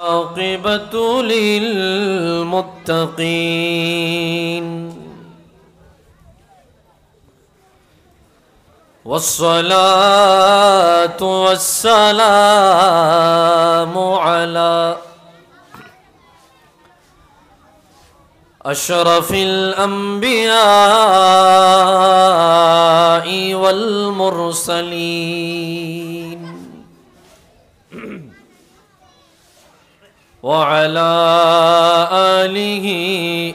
عاقبة للمتقين والصلاة والسلام على أشرف الأنبياء والمرسلين وعلى آله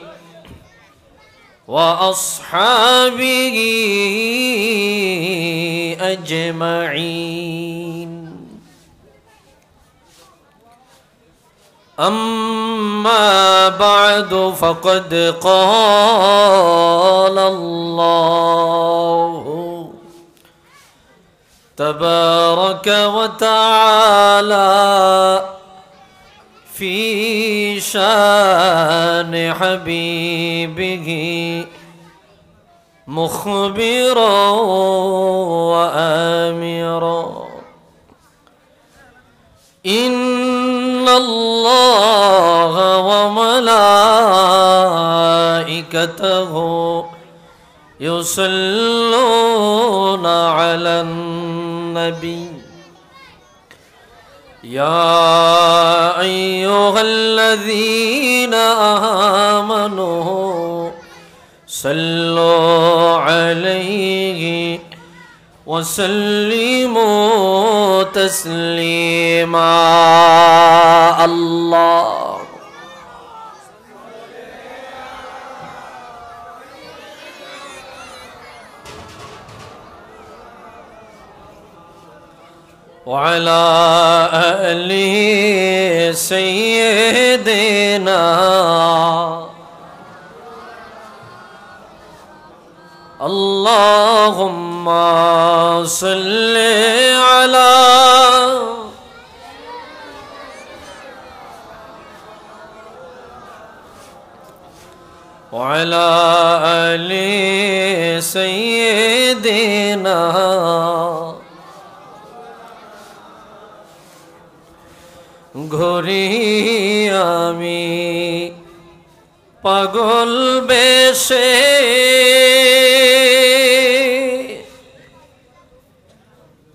وأصحابه أجمعين أما بعد فقد قال الله تبارك وتعالى في شان حبيبه مخبرا وامرا ان الله وملائكته يصلون على النبي يا أيها الذين آمنوا صلوا عليه وسلموا تسليما الله وعلى آله سيدنا اللهم صل على وعلى آل سيدنا ঘুরি আমি পাগল বেশে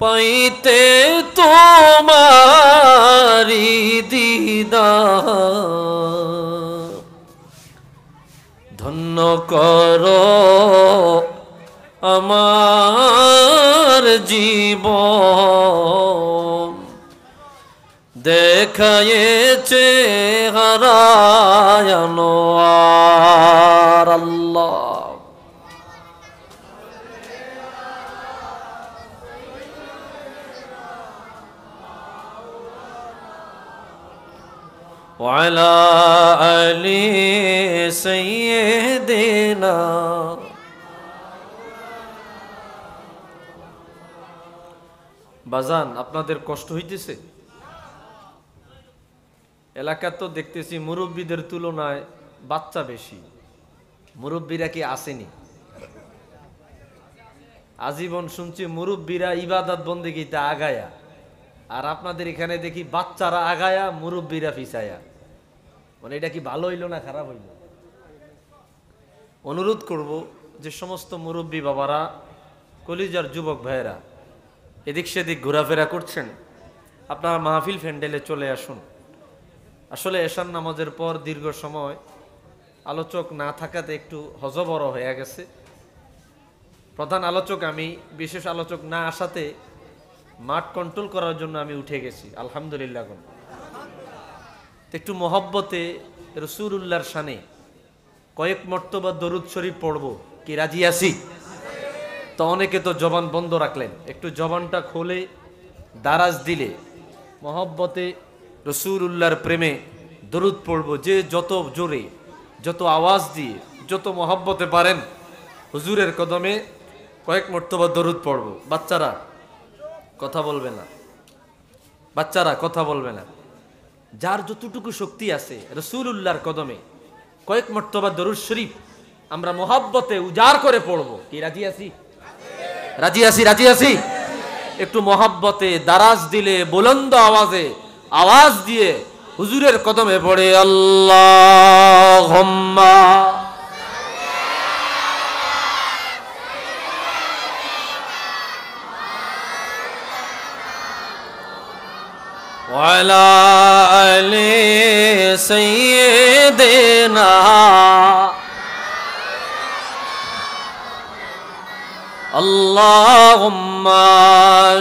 পাইতে তোমারি দিদা ধন্য কর আমার জীবন দেখে হারায়ানোয়ার আল্লাহ বাজান আপনাদের কষ্ট হইতেছে এলাকা তো দেখতেছি মুরব্বীদের তুলনায় বাচ্চা বেশি মুরব্বীরা কি আসেনি আজীবন শুনছি মুরব্বীরা ইবাদত বন্দেগীতে আগায়া আর আপনাদের এখানে দেখি বাচ্চারা আগায়া মুরব্বীরা ফিসায়া মানে এটা কি ভালো হইল না খারাপ হইল অনুরোধ করব যে সমস্ত মুরব্বী বাবারা কলিজার যুবক ভাইয়েরা এদিক সেদিক ঘোরাফেরা করছেন আপনারা মাহফিল ফ্যান্ডেলে চলে আসুন আসলে এশার নামাজের পর দীর্ঘ সময় আলোচক না থাকাতে একটু হজবড় হয়ে গেছে প্রধান আলোচক আমি বিশেষ আলোচক না আসাতে মাঠ কন্ট্রোল করার জন্য আমি উঠে গেছি আলহামদুলিল্লাহ গুণ একটু মহব্বতে উল্লার সানে কয়েক মর্তবা দরুদ শরীফ পড়ব কি রাজি আছি তো অনেকে তো জবান বন্ধ রাখলেন একটু জবানটা খোলে দারাজ দিলে মহব্বতে উল্লাহর প্রেমে দরুদ পড়ব যে যত জোরে যত আওয়াজ দিয়ে যত মহব্বতে পারেন হুজুরের কদমে কয়েক মর্তবা দরুদ পড়ব বাচ্চারা কথা বলবে না বাচ্চারা কথা বলবে না যার যতটুকু শক্তি আছে রসুল উল্লাহর কদমে কয়েক মর্তবা দরুদ শরীফ আমরা মহাব্বতে উজাড় করে পড়ব কি রাজি আছি রাজি আছি রাজি আছি একটু মহাব্বতে দারাজ দিলে বুলন্দ আওয়াজে আওয়াজ দিয়ে হুজুরের কদমে পড়ে আল্লাহ দেনা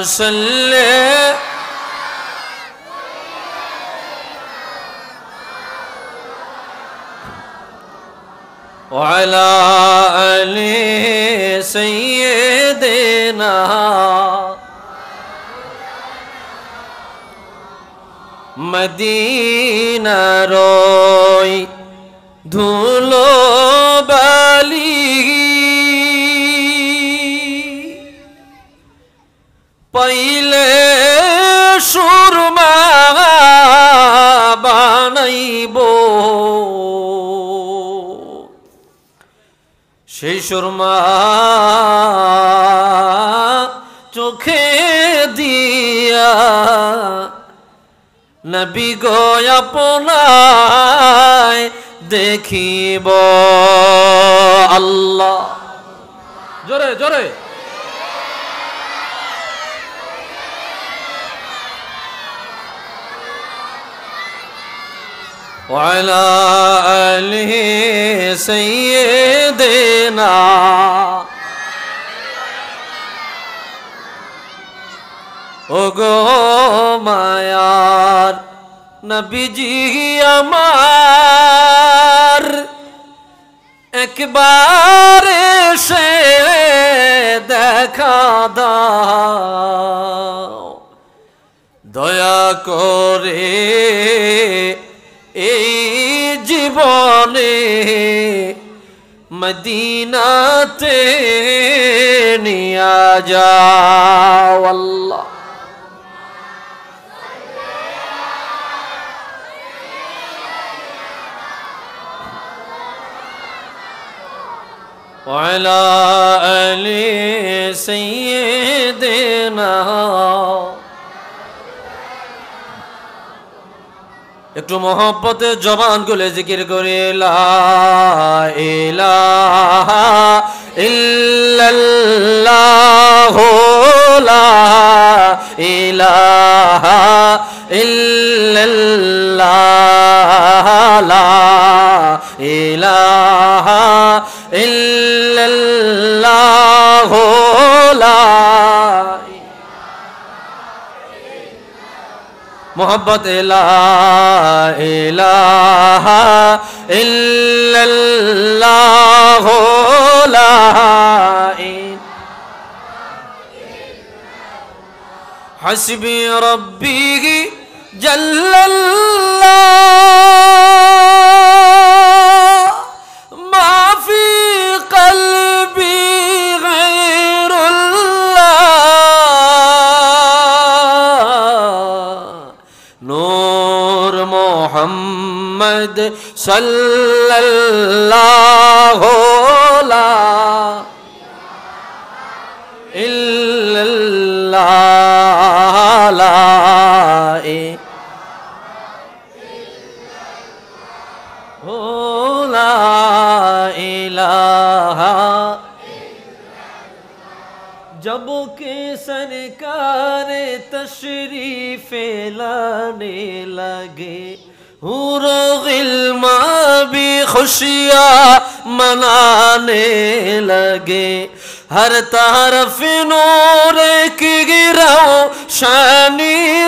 সৈয়দেনা وعلى آل سيدنا মদিনা রয় ধুলো বালি পাইলে সুরমা বানাইব সেই সুরমা চোখে দিয়া নবী গো আপনায় দেখিব আল্লাহ জোরে জোরে وعلى آله سيد ওগো মায়ার নবীজি আমার একবার সে দেখা দাও দয়া করে এই জীবনে মদিনাতে নিয়া যাও আল্লাহ وعلى آل سيدنا একটু মহব্বতে জবান গুলে জিকির করে লা الہ الہ الا الا اللہ لا اللہ لا محبت لا الہ الا اللہ لا الہ ربی ہسبی عربی اللہ صلی اللہ علیہ وسلم لا الہ جب کے سرکار تشریف لانے لگے لگے و ماں بھی خوشیاں منانے لگے ہر طرف نور کی گراؤ شانی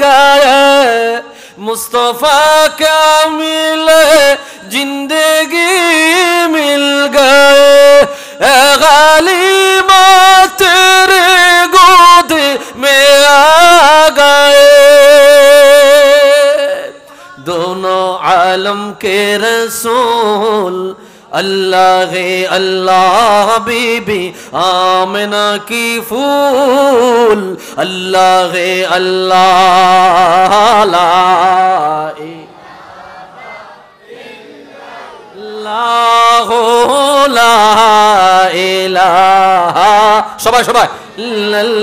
ہے مصطفیٰ کیا ملے جندگی مل گئے اے غالی تیرے گود میں آ گائے دونوں عالم کے رسول اللہ اللہ بی بی آمنہ کی فول اللہ گے اللہ اللہ اے لاہ شبہ اللہ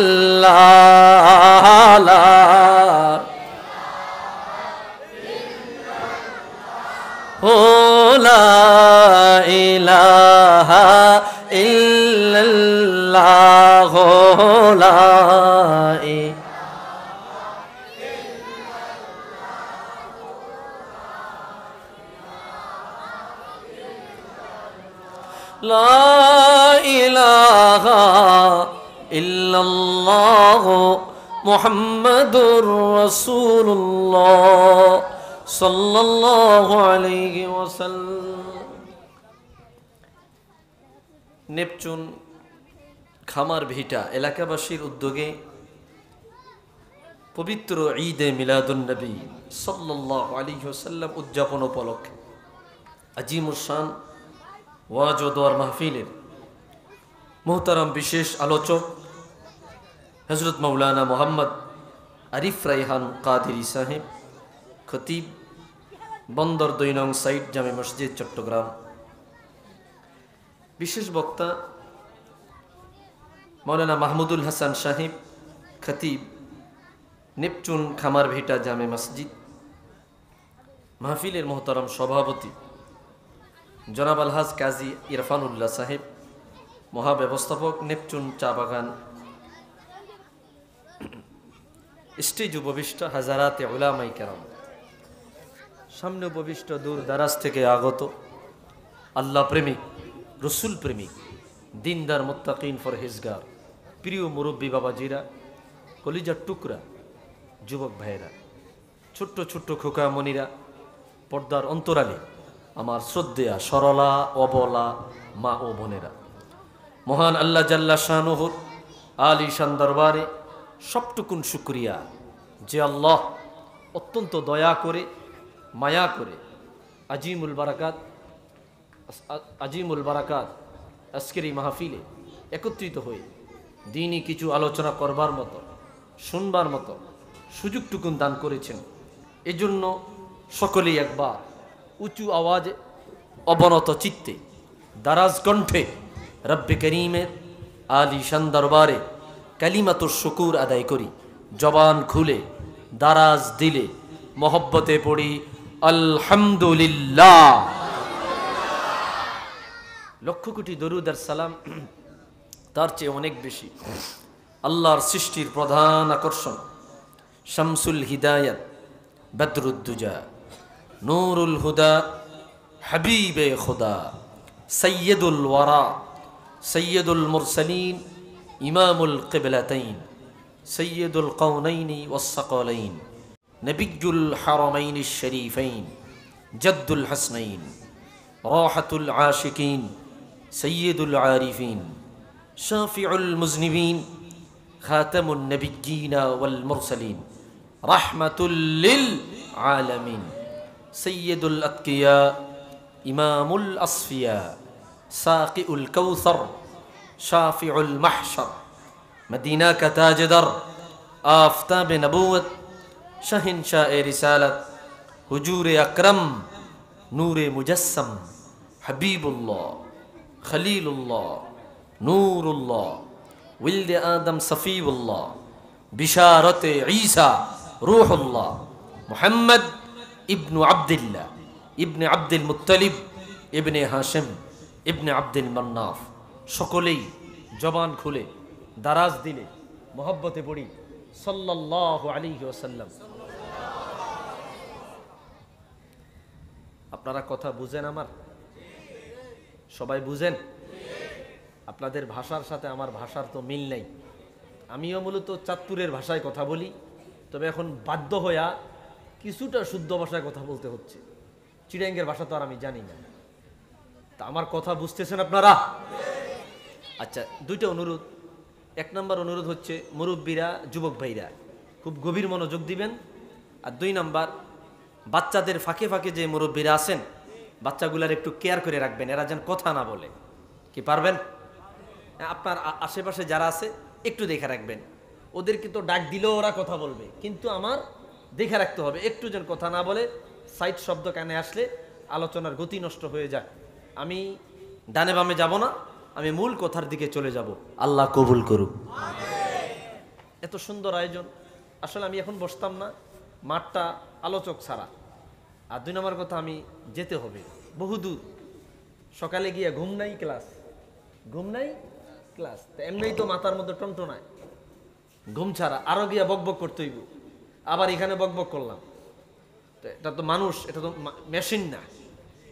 নেপচুন খামার ভিটা এলাকাবাসীর উদ্যোগে পবিত্র ঈদে মিলাদুলনবী সাল্লাহ আলী হোসাল্লাম উদযাপন উপলক্ষে আজিমুসান দোয়ার মাহফিলের মোহতারাম বিশেষ আলোচক হজরত মৌলানা মোহাম্মদ আরিফ রাইহান কাদিরি সাহেব খতিব বন্দর দুই নং সাইড জামে মসজিদ চট্টগ্রাম বিশেষ বক্তা মৌলানা মাহমুদুল হাসান সাহিব খতিব নেপচুন খামার ভেটা জামে মসজিদ মাহফিলের মোহতারাম সভাপতি জনাব আলহাজ কাজী ইরফানুল্লাহ সাহেব মহাব্যবস্থাপক নেপচুন চা বাগান স্টেজ উপবিষ্ট হাজারাতে ওলামাই কেরাম সামনে উপবিষ্ট দূর দারাজ থেকে আগত আল্লাহ প্রেমিক রসুল প্রেমিক দিনদার মোত্তাকিন ফর হেজগার প্রিয় মুরব্বী বাবাজিরা কলিজার টুকরা যুবক ভাইয়েরা ছোট্ট ছোট্ট খোকা মনিরা পর্দার অন্তরালে আমার শ্রদ্ধেয়া সরলা অবলা মা ও বোনেরা মহান আল্লাহ জাল্লা শাহনহুর আলী শান দরবারে সবটুকুন শুক্রিয়া যে আল্লাহ অত্যন্ত দয়া করে মায়া করে আজিমুল বারাকাত আজিমুল বারাকাত আজকের এই মাহফিলে একত্রিত হয়ে দিনই কিছু আলোচনা করবার মতো শুনবার মতো সুযোগটুকুন দান করেছেন এজন্য সকলেই একবার উঁচু আওয়াজ অবনত চিত্তে দারাজ কণ্ঠে রব্বে করিমের আলিশান দরবারে কালিমাত শুকুর আদায় করি জবান খুলে দারাজ দিলে মহব্বতে পড়ি আলহামদুলিল্লাহ লক্ষ কোটি দরুদ আর সালাম তার চেয়ে অনেক বেশি আল্লাহর সৃষ্টির প্রধান আকর্ষণ শামসুল হিদায়ত বদরুদ্দুজা নুরুল হুদা হাবিবে খুদা সৈয়দুল ওয়ারা সৈয়দুল মুরসলিন ইমামুল কেবলাতইন সৈয়দুল কৌনাইনি ওসাকলাইন নবিজুল হারমাইন শরীফাইন জদ্দুল হাসনাইন রাহাতুল আশিকিন سيد العارفين شافع المذنبين خاتم النبيين والمرسلين رحمة للعالمين سيد الأتقياء إمام الأصفياء ساقئ الكوثر شافع المحشر مدينة کا تاجدر آفتاب نبوت شاء رسالة حجور أكرم نور مجسم حبيب الله খলিলুল্লাহ নূরুল্লাহ উইলদে আদম সফিউল্লাহ বিশারতে ঈসা রুহুল্লাহ মোহাম্মদ ইবনু আবদুল্লাহ ইবনে আব্দুল মুতালিব ইবনে হাসেম ইবনে আব্দুল মান্নাফ সকলেই জবান খুলে দারাজ দিলে মোহব্বতে পড়ি সাল্লাহ আলী ওসাল্লাম আপনারা কথা বুঝেন আমার সবাই বুঝেন আপনাদের ভাষার সাথে আমার ভাষার তো মিল নেই আমিও মূলত চাঁদপুরের ভাষায় কথা বলি তবে এখন বাধ্য হইয়া কিছুটা শুদ্ধ ভাষায় কথা বলতে হচ্ছে চিড়াঙ্গের ভাষা তো আর আমি জানি না তা আমার কথা বুঝতেছেন আপনারা আচ্ছা দুইটা অনুরোধ এক নম্বর অনুরোধ হচ্ছে মুরব্বীরা যুবক ভাইরা খুব গভীর মনোযোগ দিবেন আর দুই নাম্বার বাচ্চাদের ফাঁকে ফাঁকে যে মুরব্বীরা আছেন বাচ্চাগুলার একটু কেয়ার করে রাখবেন এরা যেন কথা না বলে কি পারবেন হ্যাঁ, আপনার আশেপাশে যারা আছে একটু দেখে রাখবেন ওদেরকে তো ডাক দিলেও ওরা কথা বলবে কিন্তু আমার দেখে রাখতে হবে একটু যেন কথা না বলে সাইড শব্দ কানে আসলে আলোচনার গতি নষ্ট হয়ে যায় আমি ডানে বামে যাব না আমি মূল কথার দিকে চলে যাব আল্লাহ কবুল করুক এত সুন্দর আয়োজন আসলে আমি এখন বসতাম না মাঠটা আলোচক ছাড়া আর দুই নম্বর কথা আমি যেতে হবে বহুদূর সকালে গিয়ে ঘুম নাই ক্লাস ঘুম নাই ক্লাস তা এমনিই তো মাথার মধ্যে টনটনায় ঘুম ছাড়া আরও গিয়া বকবক করতে হইব আবার এখানে বকবক করলাম তো এটা তো মানুষ এটা তো মেশিন না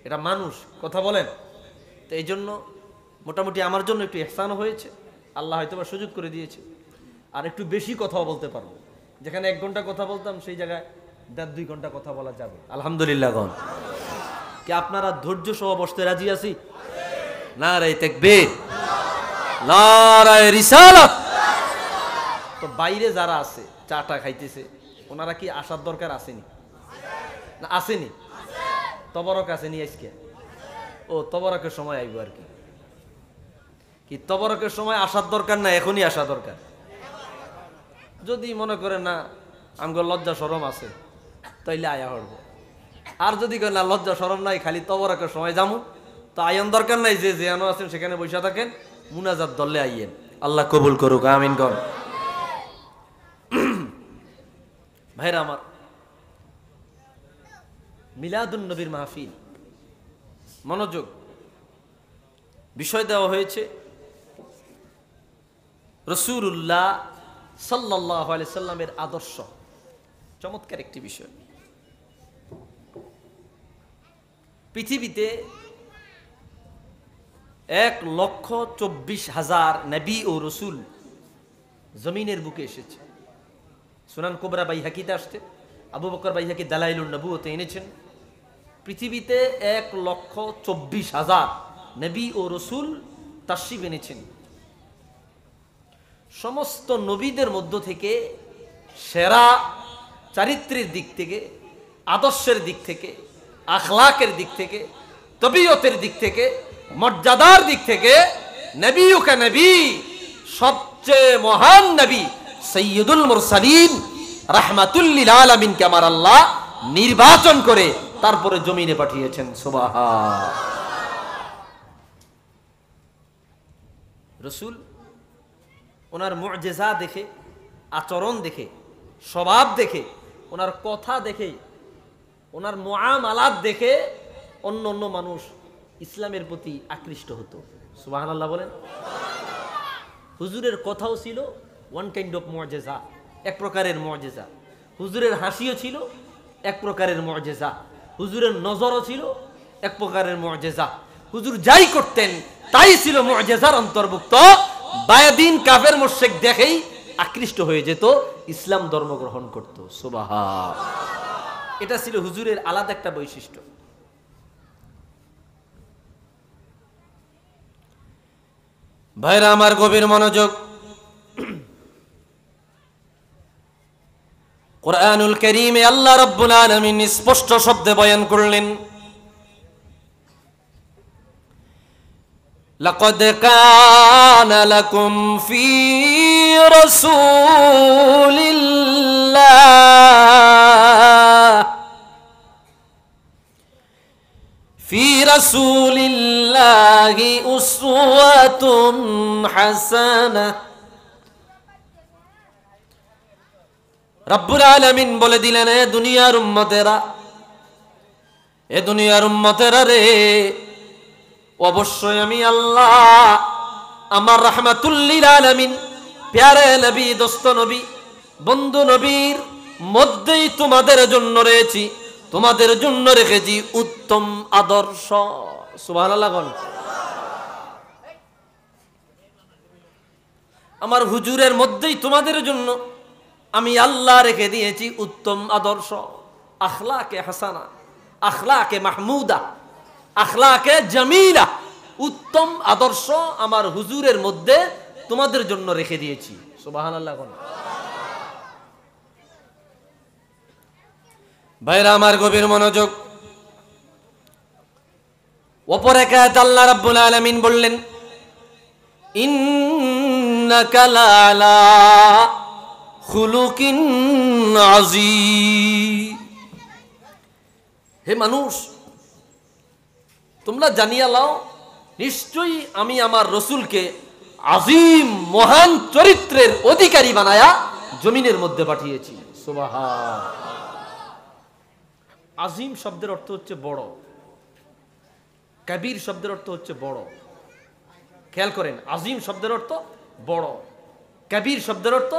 এটা মানুষ কথা বলেন তো এই জন্য মোটামুটি আমার জন্য একটু এহসানও হয়েছে আল্লাহ হয়তো বা সুযোগ করে দিয়েছে আর একটু বেশি কথাও বলতে পারবো যেখানে এক ঘন্টা কথা বলতাম সেই জায়গায় দেড় দুই ঘন্টা কথা বলা যাবে আলহামদুলিল্লাহ কে কি আপনারা ধৈর্য সহ বসতে রাজি আছি না রে দেখবে না তো বাইরে যারা আছে চাটা খাইতেছে ওনারা কি আসার দরকার আসেনি না আসেনি তবরক আসেনি আজকে ও তবরকের সময় আইব আর কি কি তবরকের সময় আসার দরকার না এখনই আসা দরকার যদি মনে করে না আমগো লজ্জা সরম আছে তাইলে আয়া হরবো আর যদি না লজ্জা সরম নাই খালি তবরাকের সময় যামু তো আয়ন দরকার নাই যে যেন আছেন সেখানে বৈশা থাকেন মুনাজাত দললে আইয়েন আল্লাহ কবুল করুক আমিন কর ভাইরা আমার মিলাদুন নবীর মাহফিল মনোযোগ বিষয় দেওয়া হয়েছে রসুরুল্লাহ সাল্লাহ সাল্লামের আদর্শ চমৎকার একটি বিষয় পৃথিবীতে এক লক্ষ চব্বিশ হাজার নবী ও রসুল জমিনের বুকে এসেছে সুনান কোবরা হাকিতে আসতে আবু বকর বাইহাকি দালাইলুল নবুতে এনেছেন পৃথিবীতে এক লক্ষ চব্বিশ হাজার নবী ও রসুল তাসিব এনেছেন সমস্ত নবীদের মধ্য থেকে সেরা চারিত্রের দিক থেকে আদর্শের দিক থেকে আখলাকের দিক থেকে তবিয়তের দিক থেকে মর্যাদার দিক থেকে নবী ওকে নবী সবচেয়ে মহান নবী সৈয়দুল মুরসালিন রাহমাতুল্লিল আলমিনকে আমার আল্লাহ নির্বাচন করে তারপরে জমিনে পাঠিয়েছেন সুবাহ রসুল ওনার মর্যাদা দেখে আচরণ দেখে স্বভাব দেখে ওনার কথা দেখে ওনার মোয়াম আলাদ দেখে অন্য অন্য মানুষ ইসলামের প্রতি আকৃষ্ট হতো সুবাহান আল্লাহ বলেন হুজুরের কথাও ছিল ওয়ান কাইন্ড অফ মর্যাদা এক প্রকারের মর্যাদা হুজুরের হাসিও ছিল এক প্রকারের মর্যাদা হুজুরের নজরও ছিল এক প্রকারের মর্যাদা হুজুর যাই করতেন তাই ছিল মর্যাদার অন্তর্ভুক্ত বায়াদিন কাফের মোর্শেক দেখেই আকৃষ্ট হয়ে যেত ইসলাম ধর্ম গ্রহণ করত সুবাহা এটা ছিল হুজুরের আলাদা একটা বৈশিষ্ট্য ভাইরা আমার গভীর মনোযোগ কোরআনুল করিমে আল্লাহ রব্বুল আলমিন স্পষ্ট শব্দে বয়ান করলেন لقد كان لكم في رسول الله في رسول الله أسوة حسنة রব্বুল আলমিন বলে দিলেন এ দুনিয়ার উম্মতেরা এ দুনিয়ার উম্মতেরা রে অবশ্যই আমি আল্লাহ আমার রাহমাতুল্লিল আলমিন প্যারে নবী দোস্ত নবী বন্ধু নবীর মধ্যেই তোমাদের জন্য রয়েছি তোমাদের জন্য রেখেছি উত্তম আদর্শ আমার হুজুরের মধ্যেই তোমাদের জন্য আমি আল্লাহ রেখে দিয়েছি উত্তম আদর্শ আখলাকে হাসানা আখলাকে মাহমুদা আখলাকে জামিলা উত্তম আদর্শ আমার হুজুরের মধ্যে তোমাদের জন্য রেখে দিয়েছি সুবাহ আল্লাহ ভাইরা আমার গভীর মনোযোগ অপর একা আল্লাহ রাব্বুল আলামিন বললেন ইন্নাকা লাআলা খুলুকিন আযীম হে মানুষ তোমরা জানিয়া লাও নিশ্চয়ই আমি আমার রসুলকে আজিম মহান চরিত্রের অধিকারী বানায়া জমিনের মধ্যে পাঠিয়েছি সুবাহা আজিম শব্দের অর্থ হচ্ছে বড় কাবির শব্দের অর্থ হচ্ছে বড় খেয়াল করেন আজিম শব্দের অর্থ বড় কাবির শব্দের অর্থ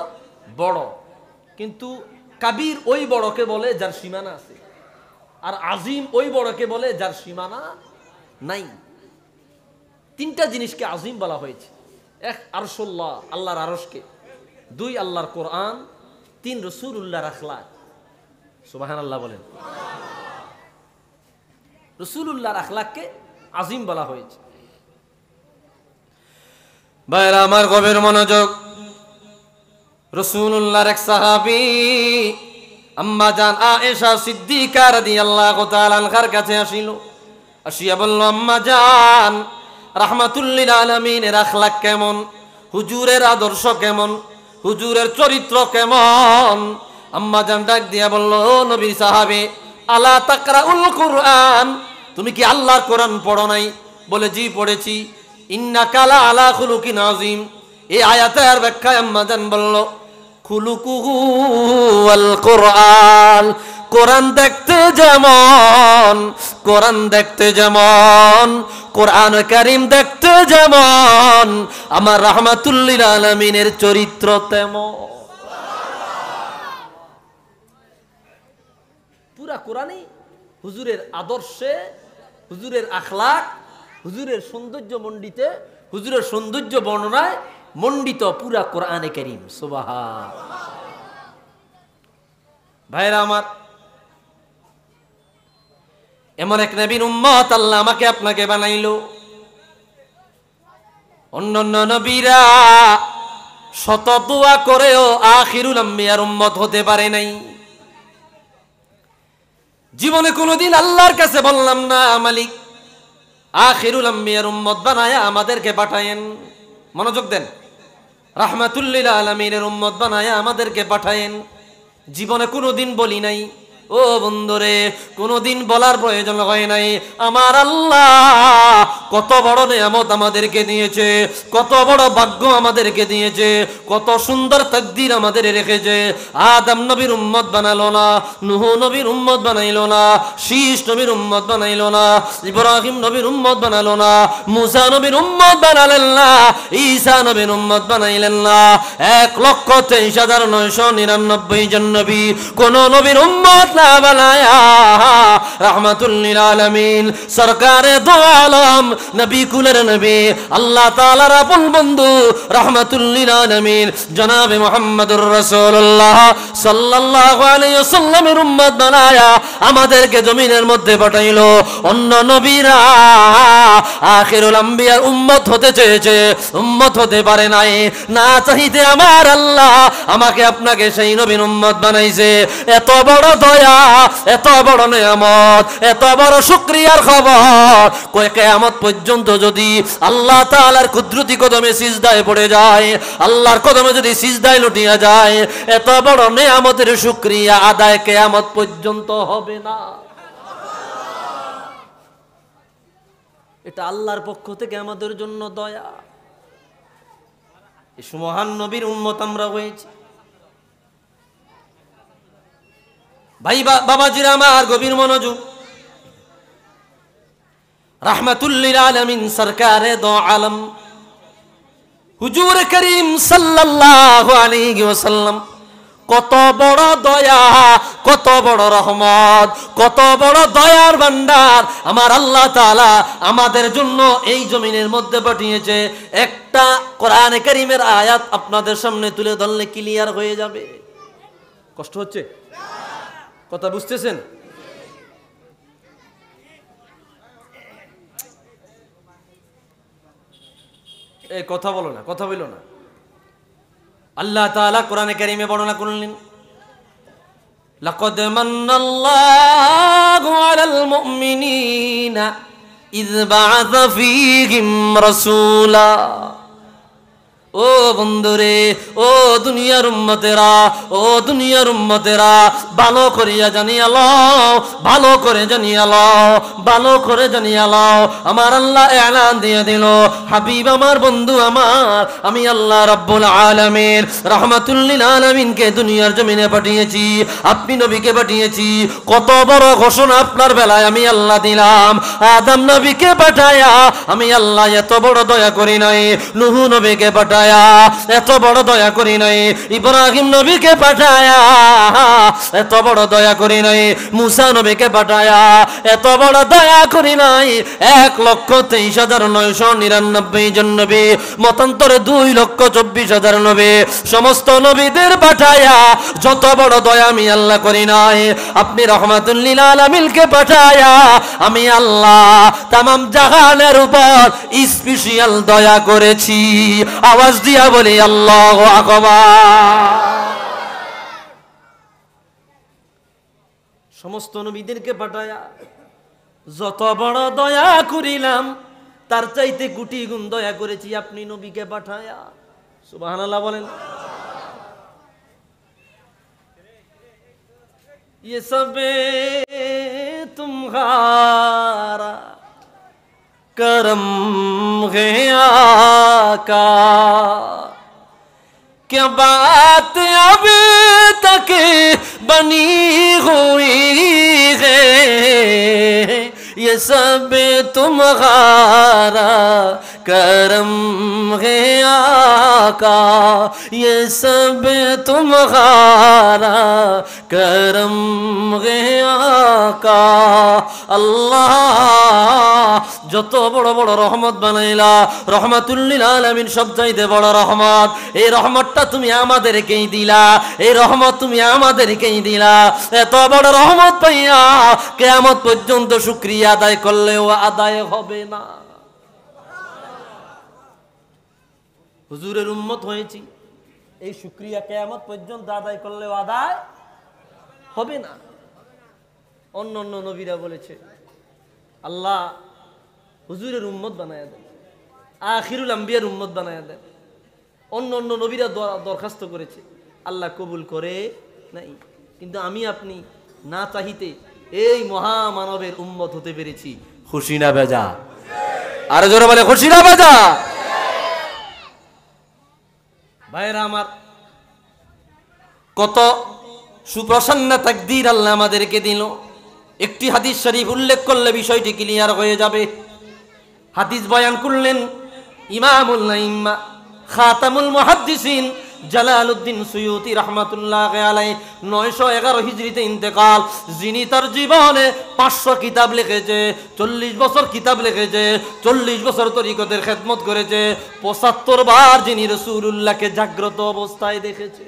বড় কিন্তু কাবির ওই বড়কে বলে যার সীমানা আছে আর আজিম ওই বড়কে বলে যার সীমানা নাই তিনটা জিনিসকে আজিম বলা হয়েছে এক আরশোল্লাহ আল্লাহর আরসকে দুই আল্লাহর কোরআন তিন রসুল উল্লাহ রাখলাক সুবাহান আল্লাহ বলেন রসুল্লাহর আখলাককে আজিম বলা হয়েছে ভাইরা আমার গভীর মনোযোগ রসুল্লাহর এক সাহাবি আম্মা জান আয়েশা সিদ্দিকা রাদিয়াল্লাহু তাআলা আনহার কাছে আসিল আসিয়া বলল আম্মা জান রাহমাতুল্লিল আলামিনের আখলাক কেমন হুজুরের আদর্শ কেমন হুজুরের চরিত্র কেমন আম্মা জান ডাক দিয়া বলল নবীর সাহাবে আলা তাকরা উল কোরআন তুমি কি আল্লাহর কোরআন পড়ো নাই বলে জি পড়েছি ইন্না কালা আলা খুলুকি নাজিম এই আয়াতের ব্যাখ্যায় আম্মা জান বলল খুলুকুহু আল কোরআন কোরআন দেখতে যেমন কোরআন দেখতে যেমন কোরআন করিম দেখতে যেমন আমার রহমাতুল্লিল আলমিনের চরিত্র তেমন পুরা কোরআনই হুজুরের আদর্শে হুজুরের আখলাক হুজুরের সৌন্দর্য মন্ডিতে হুজুরের সৌন্দর্য বর্ণনায় মন্ডিত পুরা কোরআনে করিম সোবাহা ভাইরা আমার এমন এক নবীন উম্মত আল্লাহ আমাকে আপনাকে বানাইল অন্য অন্য নবীরা শত দোয়া করেও আখিরুল আম্বিয়ার উম্মত হতে পারে নাই জীবনে কোনোদিন আল্লাহর কাছে বললাম না মালিক আখিরুল আম্বিয়ার উম্মত বানায়া আমাদেরকে পাঠায়েন মনোযোগ দেন রাহমাতুল্লিল আলমিনের উম্মত বানায়া আমাদেরকে পাঠায়েন জীবনে কোনোদিন বলি নাই ও বন্ধুরে কোনোদিন বলার প্রয়োজন হয় নাই আমার আল্লাহ কত বড় নিয়ামত আমাদেরকে দিয়েছে কত বড় ভাগ্য আমাদেরকে দিয়েছে কত সুন্দর তকদির আমাদের রেখেছে আদম নবীর উম্মত বানালো না নুহ নবীর উম্মত বানাইলো না শীষ নবীর উম্মত বানাইলো না ইব্রাহিম নবীর উম্মত বানালো না মুসা নবীর উম্মত বানালেন না ঈসা নবীর উম্মত বানাইলেন না এক লক্ষ তেইশ হাজার নয়শো নিরানব্বই জন নবী কোন নবীর উম্মত না বান্দা বানায়া আলমিন সরকারে দো আলম নবী কুলের নবী আল্লাহ তালার আপন বন্ধু আলমিন জনাবে মোহাম্মদুর সাল্লাহ বানায়া আমাদেরকে জমিনের মধ্যে পাঠাইল অন্য নবীরা আখিরুল আম্বিয়ার উম্মত হতে চেয়েছে উম্মত হতে পারে নাই না চাহিতে আমার আল্লাহ আমাকে আপনাকে সেই নবীন উম্মত বানাইছে এত বড় দয়া ভাইয়া এত বড় নিয়ামত এত বড় শুক্রিয়ার খবর কয় কেয়ামত পর্যন্ত যদি আল্লাহ তালার কুদরতি কদমে সিজদায় পড়ে যায় আল্লাহর কদমে যদি সিজদায় লুটিয়া যায় এত বড় নিয়ামতের শুক্রিয়া আদায় কেয়ামত পর্যন্ত হবে না এটা আল্লাহর পক্ষ থেকে আমাদের জন্য দয়া এই সুমহান নবীর উন্মত আমরা হয়েছি ভাই বাবাজির আমার গভীর মনোযোগ রাহমাতুল্লিল আলমিন সরকারে দ আলম হুজুর করিম সাল্লাল্লাহু কত বড় দয়া কত বড় রহমত কত বড় দয়ার ভান্ডার আমার আল্লাহ তালা আমাদের জন্য এই জমিনের মধ্যে পাঠিয়েছে একটা কোরআনে করিমের আয়াত আপনাদের সামনে তুলে ধরলে ক্লিয়ার হয়ে যাবে কষ্ট হচ্ছে কথা বুঝতেছেন এই কথা বলো না কথা বলো না আল্লাহ তালা কোরআনে কারিমে বর্ণনা করলেন لقد من الله على المؤمنين ও বন্ধুরে ও দুনিয়ার উম্মতেরা ও দুনিয়ার উম্মতেরা ভালো করিয়া জানিয়া লও ভালো করে জানিয়া লও ভালো করে জানিয়া লও আমার আল্লাহ এলান দিয়ে দিল হাবিব আমার বন্ধু আমার আমি আল্লাহ রব্বুল আলমের রহমাতুল্লিল আলমিনকে দুনিয়ার জমিনে পাঠিয়েছি আপনি নবীকে পাঠিয়েছি কত বড় ঘোষণা আপনার বেলায় আমি আল্লাহ দিলাম আদম নবীকে পাঠায়া আমি আল্লাহ এত বড় দয়া করি নাই নুহু নবীকে পাঠায় পাঠায়া এত বড় দয়া করি নাই ইব্রাহিম নবীকে পাঠায়া এত বড় দয়া করি নাই মুসা নবীকে পাঠায়া এত বড় দয়া করি নাই এক লক্ষ তেইশ হাজার নয়শো নিরানব্বই জন নবী মতান্তরে দুই লক্ষ চব্বিশ হাজার নবী সমস্ত নবীদের পাঠায়া যত বড় দয়া আমি আল্লাহ করি নাই আপনি রহমাতুল্লিল আলমিলকে পাঠায়া আমি আল্লাহ তাম জাহানের উপর স্পেশিয়াল দয়া করেছি আওয়াজ আওয়াজ দিয়া বলি আল্লাহ সমস্ত নবীদেরকে পাঠায়া যত বড় দয়া করিলাম তার চাইতে কুটি গুণ দয়া করেছি আপনি নবীকে পাঠায়া সুবাহানাল্লাহ বলেন ये सब तुम्हारा آقا کیا بات اب تک بنی ہوئی ہے یہ سب تمہارا करम है आका ये सब तुम्हारा करम है আকা আল্লাহ যত বড় বড় রহমত বানাইলা রহমাতুল্লিল আলমিন সবচাইতে বড় রহমত এই রহমতটা তুমি আমাদেরকেই দিলা এই রহমত তুমি আমাদেরকেই দিলা এত বড় রহমত পাইয়া কেয়ামত পর্যন্ত শুক্রিয়া আদায় করলেও আদায় হবে না হুজুরের উন্মত হয়েছি এই সুক্রিয়া কেয়ামত পর্যন্ত আদায় করলেও আদায় হবে না অন্য অন্য নবীরা বলেছে আল্লাহ হুজুরের উন্মত বানায় দেন আখিরুল আম্বিয়ার উন্মত বানায় দেন অন্য অন্য নবীরা দরখাস্ত করেছে আল্লাহ কবুল করে নাই কিন্তু আমি আপনি না চাহিতে এই মহামানবের উন্মত হতে পেরেছি খুশি না বেজা আরো জোরে বলে খুশি না বেজা ভাইরা আমার কত সুপ্রসন্ন তাকদির আল্লাহ আমাদেরকে দিল একটি হাদিস শরীফ উল্লেখ করলে বিষয়টি ক্লিয়ার হয়ে যাবে হাদিস বয়ান করলেন ইমামুল্লা ইম্মা খাতামুল মহাদ্দিসিন জালালউদ্দিন সুয়ুতি রহমাতুল্লাহ আলাই নয়শো এগারো হিজড়িতে ইন্তেকাল যিনি তার জীবনে পাঁচশো কিতাব লিখেছে চল্লিশ বছর কিতাব লিখেছে চল্লিশ বছর তরিকতের খেদমত করেছে পঁচাত্তর বার যিনি রসুল্লাহকে জাগ্রত অবস্থায় দেখেছে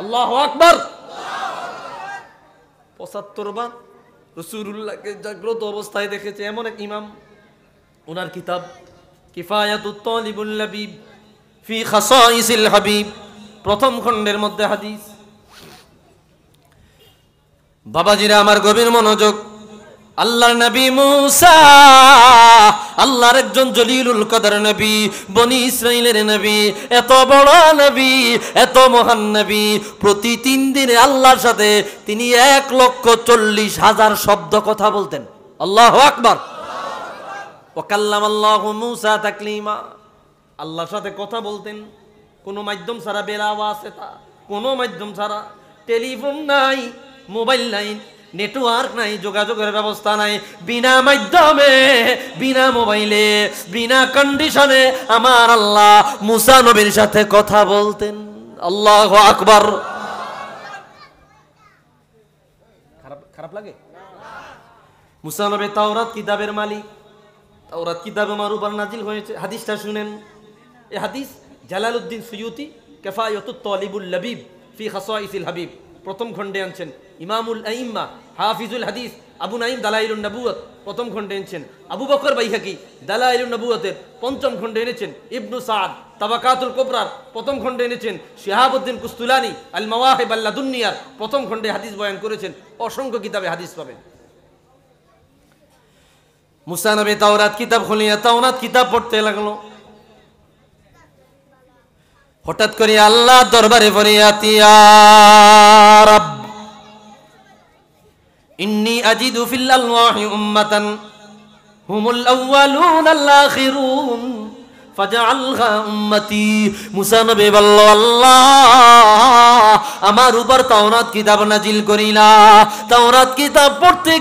আল্লাহ আকবর পঁচাত্তর বার রসুল্লাহকে জাগ্রত অবস্থায় দেখেছে এমন এক ইমাম ওনার কিতাব কিফায়াত উত্তলিবুল্লাবিব ফি খাসাইসিল হাবিব প্রথম খণ্ডের মধ্যে হাদিস বাবাজিরা আমার গভীর মনোযোগ আল্লাহর নবী মুসা আল্লাহর একজন জলিলুল কদর নবী বনি ইসরাইলের নবী এত বড় নবী এত মহান নবী প্রতি তিন দিনে আল্লাহর সাথে তিনি এক লক্ষ চল্লিশ হাজার শব্দ কথা বলতেন আল্লাহ আকবার ওকাল্লাম আল্লাহ মুসা তাকলিমা আল্লাহর সাথে কথা বলতেন কোনো মাধ্যম ছাড়া বেলাওয়া আছে তা কোনো মাধ্যম ছাড়া টেলিফোন নাই মোবাইল নাই নেটওয়ার্ক নাই যোগাযোগের ব্যবস্থা নাই বিনা মাধ্যমে বিনা মোবাইলে বিনা কন্ডিশনে আমার আল্লাহ মুসা নবীর সাথে কথা বলতেন আল্লাহ আকবর খারাপ খারাপ লাগে মুসা নবী তাওরাত কিতাবের মালিক তাওরাত কিতাবে আমার উপর নাজিল হয়েছে হাদিসটা শুনেন এ হাদিস জালাল উদ্দিন সুয়ুতি কেফায়তু তলিবুল লবিব ফি হাসিল হাবিব প্রথম খণ্ডে আনছেন ইমামুল আইম্মা হাফিজুল হাদিস আবু নাইম দালাইল নবুয়ত প্রথম খণ্ডে এনেছেন আবু বকর বাইহাকি দালাইল নবুয়তের পঞ্চম খণ্ডে এনেছেন ইবনু সাদ তাবাকাতুল কোবরার প্রথম খণ্ডে এনেছেন শেহাবুদ্দিন কুস্তুলানি আল মাওয়াহেব আল্লা দুনিয়ার প্রথম খণ্ডে হাদিস বয়ান করেছেন অসংখ্য কিতাবে হাদিস পাবেন মুসানবে তাওরাত কিতাব খুলিয়া তাওরাত কিতাব পড়তে লাগলো হঠাৎ করে আল্লাহ দরবারে আমার উপর তাওরাত কিতাব নাজিল করিলা তাওরাত কিতাব পড়তে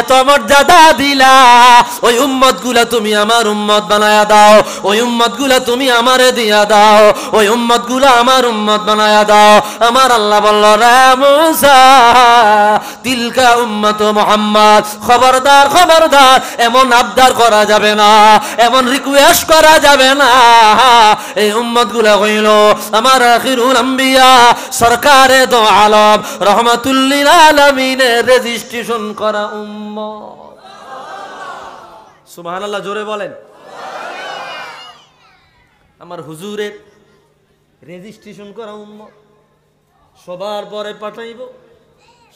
এত আমার দাদা দিলা ওই উম্মত গুলা তুমি আমার উম্মত বানায়া দাও ওই উম্মত গুলা তুমি আমার দিয়া দাও ওই উম্মত গুলা আমার উম্মত বানায়া দাও আমার আল্লাহ বলল রামসা তিলকা উম্মত মোহাম্মদ খবরদার খবরদার এমন আবদার করা যাবে না এমন রিকোয়েস্ট করা যাবে না এই উম্মত গুলা হইল আমার আখিরুল আম্বিয়া সরকারে দো আলম রহমাতুল্লিল আলমিনের রেজিস্ট্রেশন করা জোরে বলেন আমার হুজুরের রেজিস্ট্রেশন করা উম্ম সবার পরে পাঠাইব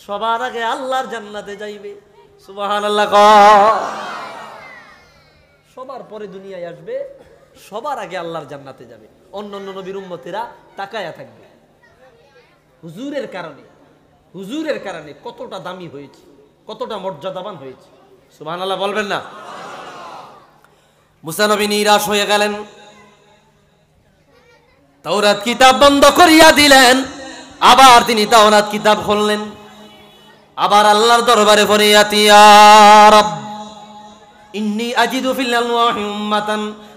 সবার আগে আল্লাহর জান্নাতে যাইবে সুবাহান আল্লাহ সবার পরে দুনিয়ায় আসবে সবার আগে আল্লাহর জান্নাতে যাবে অন্য অন্য নবীর উম্মতেরা তাকায়া থাকবে হুজুরের কারণে হুজুরের কারণে কতটা দামি হয়েছে কতটা মর্যাদাবান হয়েছে সুমান আল্লাহ বলবেন না মুসানবী নিরাশ হয়ে গেলেন তাওরাত কিতাব বন্ধ করিয়া দিলেন আবার তিনি তাওরাত কিতাব খুললেন আবার আল্লাহর দরবারে ফরিয়াতি ইন্নি আজিদু ফিল আলওয়াহি উম্মাতান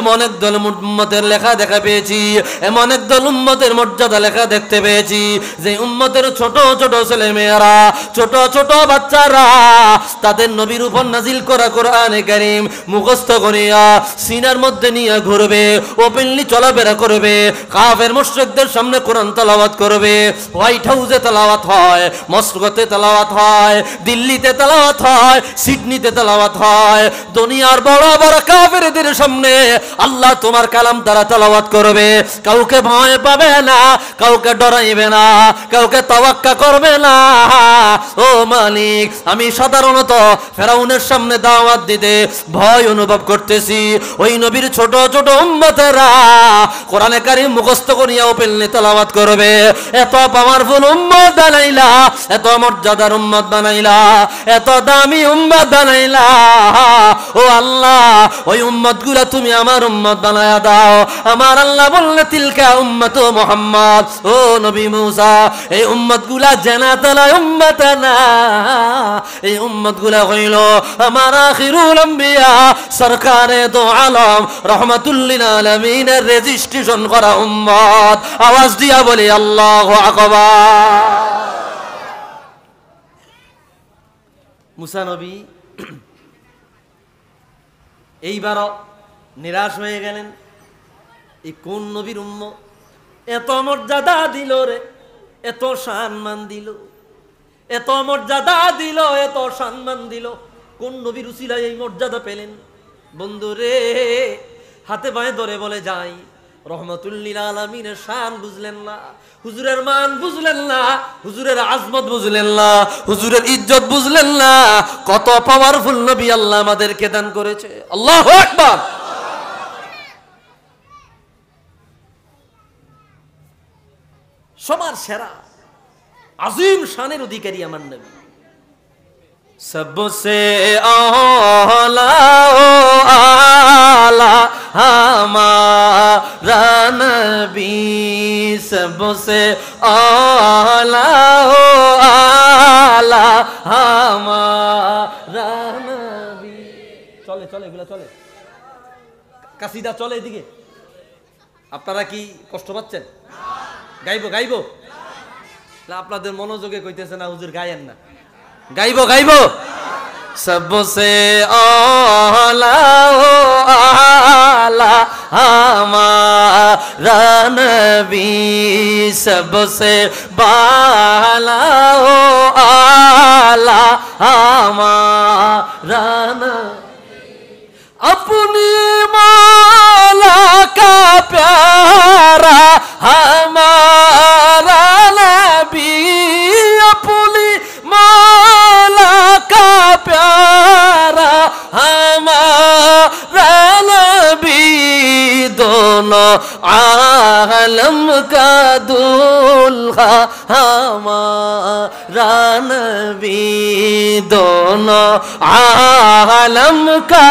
এমন এক দল উম্মতের লেখা দেখা পেয়েছি এমন এক দল উম্মতের মর্যাদা লেখা দেখতে পেয়েছি যে উম্মতের ছোট ছোট ছেলে মেয়েরা ছোট ছোট বাচ্চারা তাদের নবীর উপর নাজিল করা কোরআনে কারিম মুখস্থ করিয়া সিনার মধ্যে নিয়ে ঘুরবে ওপেনলি চলাফেরা করবে কাফের মোশ্রেকদের সামনে কোরআন তালাওয়াত করবে হোয়াইট হাউসে তালাওয়াত হয় মস্কোতে তালাওয়াত হয় দিল্লিতে তালাওয়াত হয় সিডনিতে তালাওয়াত হয় দুনিয়ার বড় বড় কাফেরদের সামনে শুনে আল্লাহ তোমার কালাম তারা তালাবাত করবে কাউকে ভয় পাবে না কাউকে ডরাইবে না কাউকে তাওয়াক্কা করবে না ও মালিক আমি সাধারণত ফেরাউনের সামনে দাওয়াত দিতে ভয় অনুভব করতেছি ওই নবীর ছোট ছোট উম্মতেরা কোরআনে কারি মুখস্থ করিয়াও পেলনি তালাবাত করবে এত ফুল উম্মত বানাইলা এত মর্যাদার উম্মত বানাইলা এত দামি উম্মত বানাইলা ও আল্লাহ ওই উম্মত গুলা তুমি আমার উম্মত বানায়া দাও আমার আল্লাহ বললে তিলকা উম্মত ও মোহাম্মদ ও নবী মুসা এই উম্মত গুলা জানা তালা উম্মত না এই উম্মত গুলা হইল আমার আখিরুল আম্বিয়া সরকারে তো আলম রহমাতুল্লিন আলমিনের রেজিস্ট্রেশন করা উম্মত আওয়াজ দিয়া বলি আল্লাহ আকবা মুসা নবী এইবারও নিরাশ হয়ে গেলেন এই কোন নবীর উম্ম এত মর্যাদা দিল রে এত সম্মান দিল এত মর্যাদা দিল এত সম্মান দিল কোন নবীর উচিলায় এই মর্যাদা পেলেন বন্ধু রে হাতে পায়ে ধরে বলে যাই রহমতুল্লিল আলমিনের শান বুঝলেন না হুজুরের মান বুঝলেন না হুজুরের আজমত বুঝলেন না হুজুরের ইজ্জত বুঝলেন না কত পাওয়ারফুল নবী আল্লাহ আমাদেরকে দান করেছে আল্লাহ একবার সবার সেরা আজিম শানের অধিকারী আমার নবী সবসে আলা আলা নবী সবসে আলা আলা হামারা নবী চলে চলে এগুলা চলে কাসিদা চলে এদিকে আপনারা কি কষ্ট পাচ্ছেন গাইব গাইব আপনাদের মনোযোগে কইতেছে না হুজুর গাইয়েন না গাইব গাইব সবসে আলা হামারবি সবসে বালা আলা হামার আপনি মা مولا کا پیارا ہمارا نبی اپنی مولا کا پیارا ہمارا نبی دونوں عالم کا دلہا ہمارا نبی دونوں عالم کا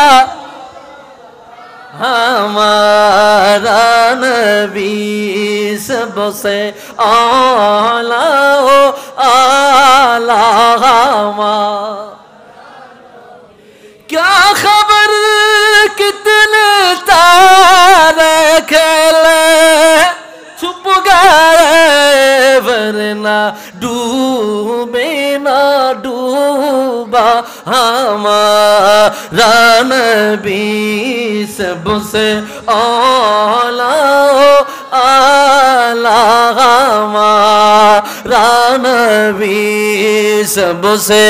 ہمارا نبی سب سے آلہ ہو آلہ ہمارا کیا خبر کتنے تارک لے ڈوبے نہ ڈوبا ہمارا نبی سب سے اولا آلہ ہمارا نبی سب سے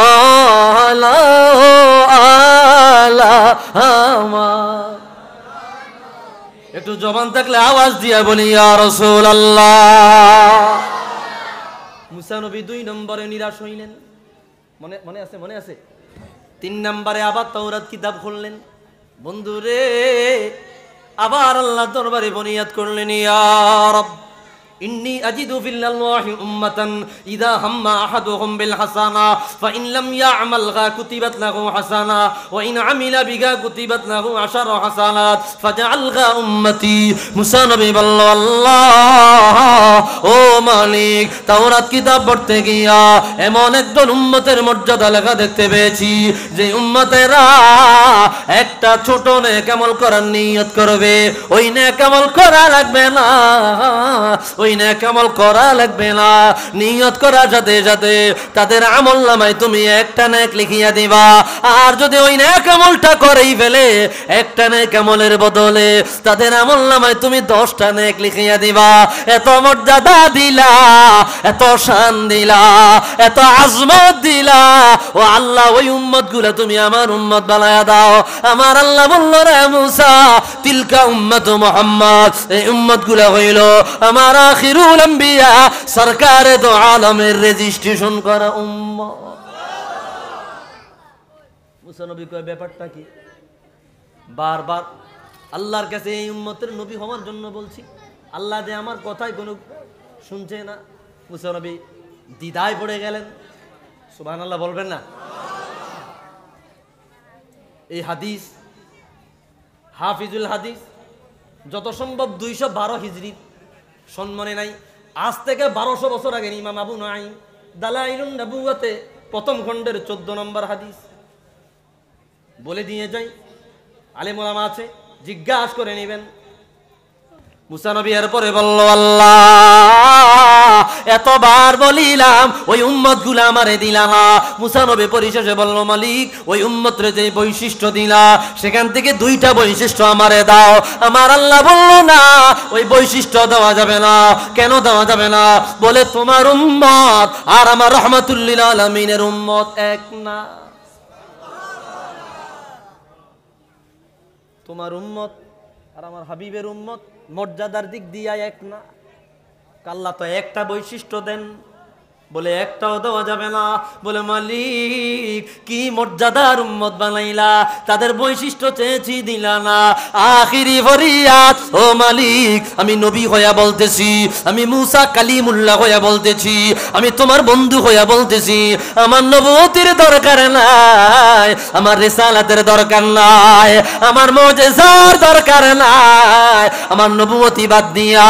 اولا آلہ ہمارا একটু জবান থাকলে আওয়াজ দিয়া বলি রসুল মুসানবী দুই নম্বরে নিরাশ হইলেন মনে মনে আছে মনে আছে তিন নম্বরে আবার তৌরাত কিতাব খুললেন বন্ধুরে আবার আল্লাহ দরবারে বনিয়াদ করলেন ইয়ার إني أجد في الله أمة إذا هم أحدهم بالحسنة فإن لم يعمل غا كتبت له حسنة وإن عمل بغا كتبت له عشر حسنات فجعل غا أمتي مسانبي بالله ও মালিক তাওরাত কিতাব পড়তে গিয়া এমন একজন উম্মতের মর্যাদা লেখা দেখতে পেয়েছি যে উম্মতেরা একটা ছোট নেক আমল করার নিয়ত করবে ওই নেক আমল করা লাগবে না ওই নেক আমল করা লাগবে না নিয়ত করা যাতে যাতে তাদের আমল নামায় তুমি একটা নেক লিখিয়া দিবা আর যদি ওই নেক আমলটা করেই ফেলে একটা নেক আমলের বদলে তাদের আমল নামায় তুমি দশটা নেক লিখিয়া দিবা এত আমার মর্যাদা দিলা এত শান দিলা এত আজমত দিলা ও আল্লাহ ওই উম্মত গুলা তুমি আমার উম্মত বানায়া দাও আমার আল্লাহ বলল রে মুসা তিলকা উম্মত মোহাম্মদ এই উম্মত গুলা হইল আমার আখিরুল আম্বিয়া সরকারে তো আলমের রেজিস্ট্রেশন করা উম্মত নবী ব্যাপারটা কি বারবার আল্লাহর কাছে এই উম্মতের নবী হওয়ার জন্য বলছি আল্লাহ যে আমার কথায় কোনো শুনছে না নবী দিদায় পড়ে গেলেন সুবাহ আল্লাহ বলবেন না এই হাদিস হাফিজুল হাদিস যত সম্ভব দুইশো বারো হিজড়ির সম্মানে নাই আজ থেকে বারোশো বছর আগে ইমাম আবু নাই দালাইলুন নাবুয়াতে প্রথম খণ্ডের চোদ্দ নম্বর হাদিস বলে দিয়ে যাই আলেমুলামা আছে জিজ্ঞাসা করে নেবেন মুসানবী এরপরে বলল আল্লাহ এতবার বলিলাম ওই উম্মত গুলা আমারে দিলাম মুসানবী পরিশেষে বলল মালিক ওই উম্মতরে যে বৈশিষ্ট্য দিলা সেখান থেকে দুইটা বৈশিষ্ট্য আমারে দাও আমার আল্লাহ বলল না ওই বৈশিষ্ট্য দেওয়া যাবে না কেন দেওয়া যাবে না বলে তোমার উম্মত আর আমার রহমাতুল্লিল আলমিনের উম্মত এক না তোমার উম্মত আর আমার হাবিবের উম্মত মর্যাদার দিক দিয়ে এক না কাল্লা তো একটা বৈশিষ্ট্য দেন বলে একটাও দেওয়া যাবে না বলে মালিক কি মর্যাদার উম্মত বানাইলা তাদের বৈশিষ্ট্য চেয়েছি দিলা না আখিরি ফরিয়াদ ও মালিক আমি নবী হইয়া বলতেছি আমি মুসা কালিমুল্লাহ হইয়া বলতেছি আমি তোমার বন্ধু হইয়া বলতেছি আমার নবতির দরকার নাই আমার রেসালাতের দরকার নাই আমার মজেসার দরকার নাই আমার নবতি বাদ দিয়া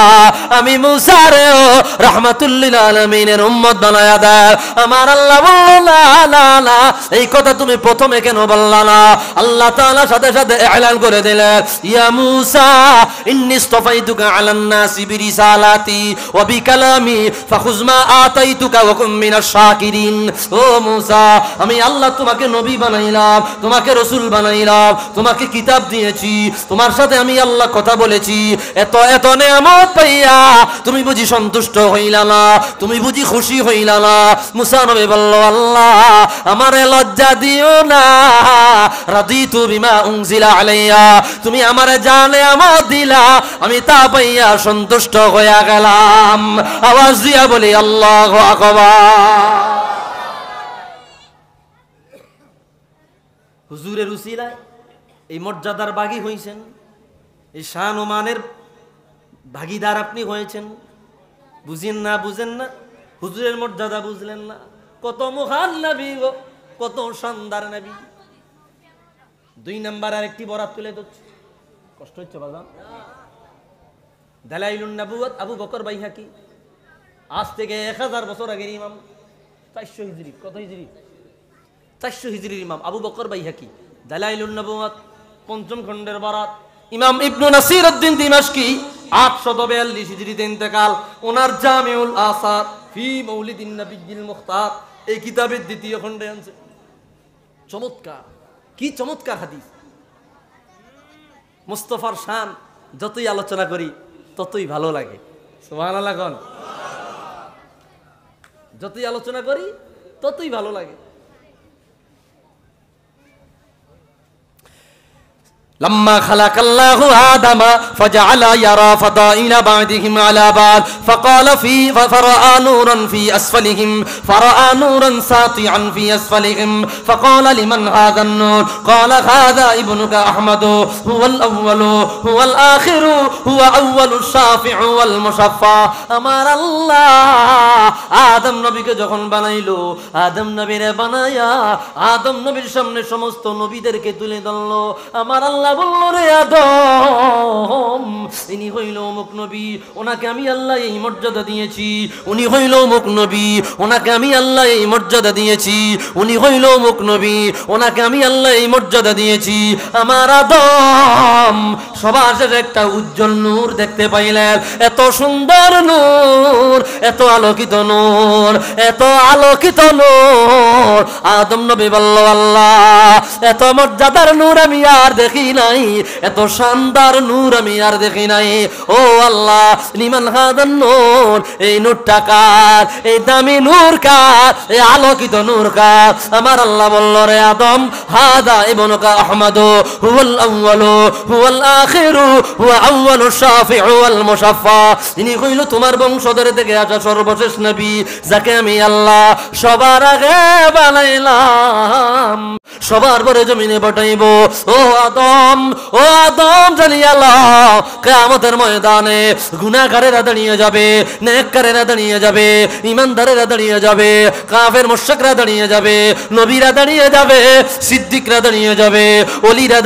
আমি মুসারেও রহমাতুল্লিল আলমিনের উম্মত দেয় আমার আল্লাহ না এই কথা তুমি প্রথমে কেন বললা না আল্লাহ সাথে সাথে এলান করে দিলেন ইয়া মুসা ইন্নি শাকিরিন ও মুসা আমি আল্লাহ তোমাকে নবী বানাইলাম তোমাকে রসুল বানাইলাম তোমাকে কিতাব দিয়েছি তোমার সাথে আমি আল্লাহ কথা বলেছি এত এত নেয়ামত পাইয়া তুমি বুঝি সন্তুষ্ট হইলা না তুমি বুঝি খুশি হইলা তুমি জানে আমার দিলা আমি তা পাইয়া সন্তুষ্ট হইয়া গেলাম আওয়াজ দিয়া বলি হুজুরের এই মর্যাদার বাগি হয়েছেন এই শান ওমানের ভাগিদার আপনি হয়েছেন বুঝেন না বুঝেন না হুজুরের মর্যাদা বুঝলেন না কত মহান নাবি গো কত শানদার নাবি দুই নাম্বার আর একটি বরাত তুলে ধরছে কষ্ট হচ্ছে বাবা দালাইলুন নাবুয়াত আবু বকর বাইহাকি আজ থেকে এক হাজার বছর আগের ইমাম চারশো হিজরি কত হিজরি চারশো হিজরির ইমাম আবু বকর বাইহাকি দালাইলুন নাবুয়াত পঞ্চম খণ্ডের বরাত ইমাম ইবনু নাসির উদ্দিন কি আটশত বিয়াল্লিশ হিজরিতে ইন্তেকাল ওনার জামিউল আসাদ ফি মৌলিদিন নাবিগিল মুখতার এই কিতাবের দ্বিতীয় খণ্ডে আনছে চমৎকার কি চমৎকার হাদিস মুস্তফার শান যতই আলোচনা করি ততই ভালো লাগে সোহান যতই আলোচনা করি ততই ভালো লাগে لما خلق الله آدم فجعل يرى فضائل بعدهم على بعض فقال في فرأى نورا في أسفلهم فرأى نورا ساطعا في أسفلهم فقال لمن هذا النور قال هذا ابنك أحمد هو الأول هو الآخر هو أول الشافع والمشفع أمر الله آدم نبيك جخن بنايلو آدم نبير بنايا آدم نبير شمن شمست نبيدر কে তুলে ধরলো আমার আল্লাহ বলল রে আদম ইনি হইল অমুক নবী ওনাকে আমি আল্লাহ এই মর্যাদা দিয়েছি উনি হইল অমুক নবী ওনাকে আমি আল্লাহ এই মর্যাদা দিয়েছি উনি হইল অমুক নবী ওনাকে আমি আল্লাহ এই মর্যাদা দিয়েছি আমার আদম সবার শেষে একটা উজ্জ্বল নূর দেখতে পাইলেন এত সুন্দর নূর এত আলোকিত নূর এত আলোকিত নূর আদম নবী বলল আল্লাহ এত মর্যাদার নূর আমি আর দেখি না নাই এত শানদার নূর আমি আর দেখি নাই ও আল্লাহ নিমান হাদান নূর এই নূরটা কার এই দামি নূর কার এই আলোকিত নূর কার আমার আল্লাহ বলল রে আদম হাদা ইবনুকা আহমদ হুয়াল আউয়াল হুয়াল আখির হুয়া আউয়াল শাফি ওয়াল মুশাফা ইনি কইল তোমার বংশধর থেকে আসা সর্বশেষ নবী যাকে আমি আল্লাহ সবার আগে বানাইলাম সবার পরে জমিনে বটাইব ও আদম আদম ও আদম ময়দানে গুনাহগারেরা দাঁড়িয়ে যাবে নেককারেরা দাঁড়িয়ে যাবে দাঁড়িয়ে যাবে কাফের মুশরিকরা দাঁড়িয়ে যাবে নবীরা দাঁড়িয়ে যাবে সিদ্দিকরা দাঁড়িয়ে যাবে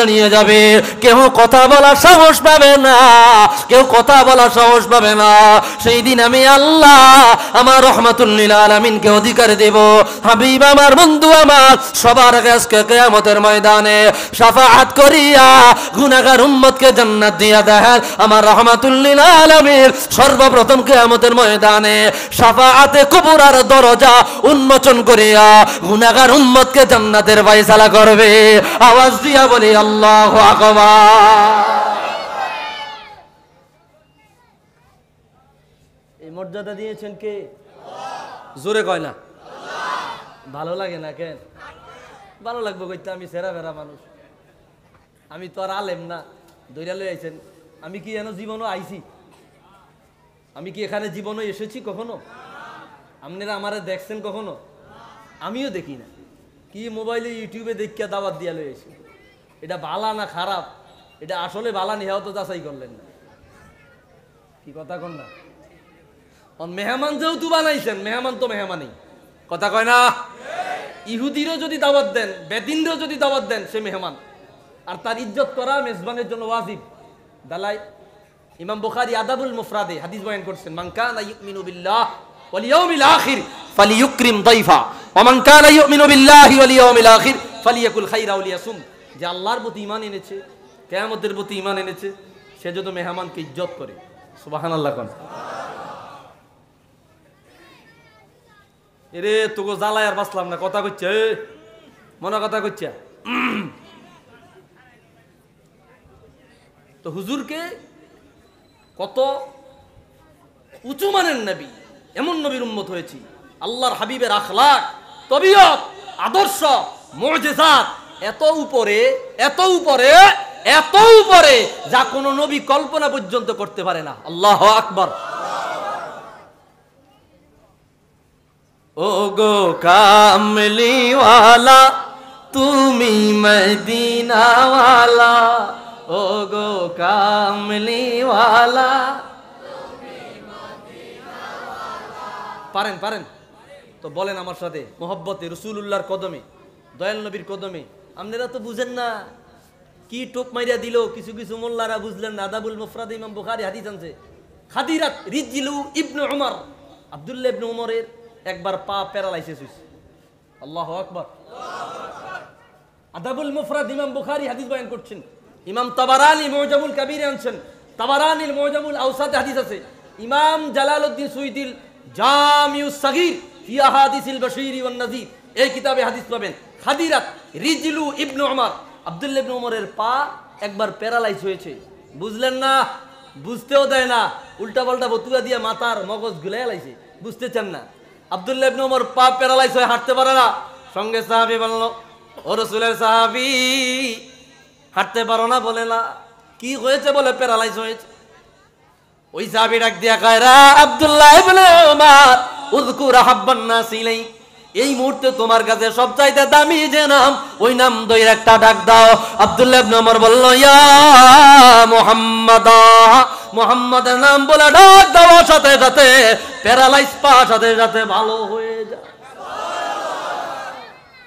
দাঁড়িয়ে যাবে কেউ কথা বলার সাহস পাবে না কেউ কথা বলার সাহস পাবে না সেই দিন আমি আল্লাহ আমার অধিকার দেব হাবিব আমার বন্ধু আমার সবার আজকে কেয়ামতের ময়দানে সাফাহাত করিয়া গুনাগার উম্মতকে জান্নাত দিয়া দেন আমার রহমাতুল্লিল আলমীর সর্বপ্রথম কেয়ামতের ময়দানে দরজা উন্মোচন করিয়া গুনাগার উম্মতকে জান্নাতের করবে আওয়াজ দিয়া বলি আল্লাহ আকবার এই মর্যাদা দিয়েছেন কে জোরে কয় না ভালো লাগে না কেন ভালো লাগবে কইতে আমি সেরা বেরা মানুষ আমি তো আর আলেম না দৈরালে লই আইছেন আমি কি যেন জীবনও আইছি আমি কি এখানে জীবনও এসেছি কখনো আপনারা আমারে দেখছেন কখনো আমিও দেখি না কি মোবাইলে ইউটিউবে দেখিয়া দাওয়াত দিয়া লই এটা বালা না খারাপ এটা আসলে বালা নিহাও তো যাচাই করলেন না কি কথা কন না মেহমান যেহেতু বানাইছেন মেহমান তো মেহমানই কথা কয় না ইহুদিরও যদি দাবাত দেন বেদিনরও যদি দাবাত দেন সে মেহমান আর তার ইজ্জত করা মেজবানের জন্য ওয়াজিব দালাই ইমাম বুখারি আদাবুল মুফরাদে হাদিস বয়ান করছেন মাংকান ইয়ুমিনু বিল্লাহ ওয়াল ইয়াউমিল আখির ফালিয়ুকরিম দাইফা ওয়া মান কানা ইয়ুমিনু বিল্লাহি ওয়াল ইয়াউমিল আখির ফালিয়াকুল খাইরা ওয়া লিয়াসুম যে আল্লাহর প্রতি ঈমান এনেছে কিয়ামতের প্রতি ঈমান এনেছে সে যদি মেহমানকে ইজ্জত করে সুবহানাল্লাহ কোন এরে তোকে জ্বালায় আর বাসলাম না কথা কইছে মনে কথা কইছে তো হুজুরকে কত উঁচু মানের নবী এমন নবীর উন্মত হয়েছি আল্লাহর হাবিবের আখলাক তবিয়ত আদর্শ মর্যাদাত এত উপরে এত উপরে এত উপরে যা কোনো নবী কল্পনা পর্যন্ত করতে পারে না আল্লাহ আকবর ও গো কামলিওয়ালা তুমি মদিনাওয়ালা ও গো কামলিওয়ালা পারেন পারেন তো বলেন আমার সাথে মোহব্বতে রসুল্লাহর কদমে দয়াল নবীর কদমে আপনারা তো বুঝেন না কি টোপ মাইরা দিল কিছু কিছু মোল্লারা বুঝলেন না আদাবুল মুফরাদ ইমাম বুখারি হাদি জানছে খাদিরাত রিজিলু ইবনু উমর আবদুল্লাহ ইবনু উমরের একবার পা প্যারালাইসিস হয়েছে আল্লাহ আকবর আদাবুল মুফরাদ ইমাম বুখারি হাদিস বয়ান করছেন ইমাম তাবারানি মৌজামুল কাবির আনছেন তাবারানিল মৌজামুল আউসাদে হাদিস আছে ইমাম জালাল উদ্দিন সুইদিল জামিউ সাগির ফিয়া হাদিসিল বাশিরি ওয়ান নাজির এই কিতাবে হাদিস পাবেন খাদিরাত রিজলু ইবনু ওমর আব্দুল্লাহ ইবনু ওমরের পা একবার প্যারালাইজ হয়েছে বুঝলেন না বুঝতেও দেয় না উল্টা পাল্টা বতুয়া দিয়ে মাথার মগজ গুলাই লাইছে বুঝতে চান না আবদুল্লাহ ইবনু ওমর পা প্যারালাইজ হয়ে হাঁটতে পারে না সঙ্গে সাহাবি বললো ও রসুলের সাহাবি হাঁটতে পারো না বলে না কি হয়েছে বলে প্যারালাইজ হয়েছে ওই চাবি ডাক দিয়া কায়রা আব্দুল্লাহ ইবনে এই মুহূর্তে তোমার কাছে সব চাইতে দামি যে নাম ওই নাম দইয়ের একটা ডাক দাও আব্দুল্লাহ ইবনে ওমর বলল ইয়া মুহাম্মাদ মোহাম্মদের নাম বলে ডাক দাও সাথে সাথে প্যারালাইজ পা সাথে সাথে ভালো হয়ে যায়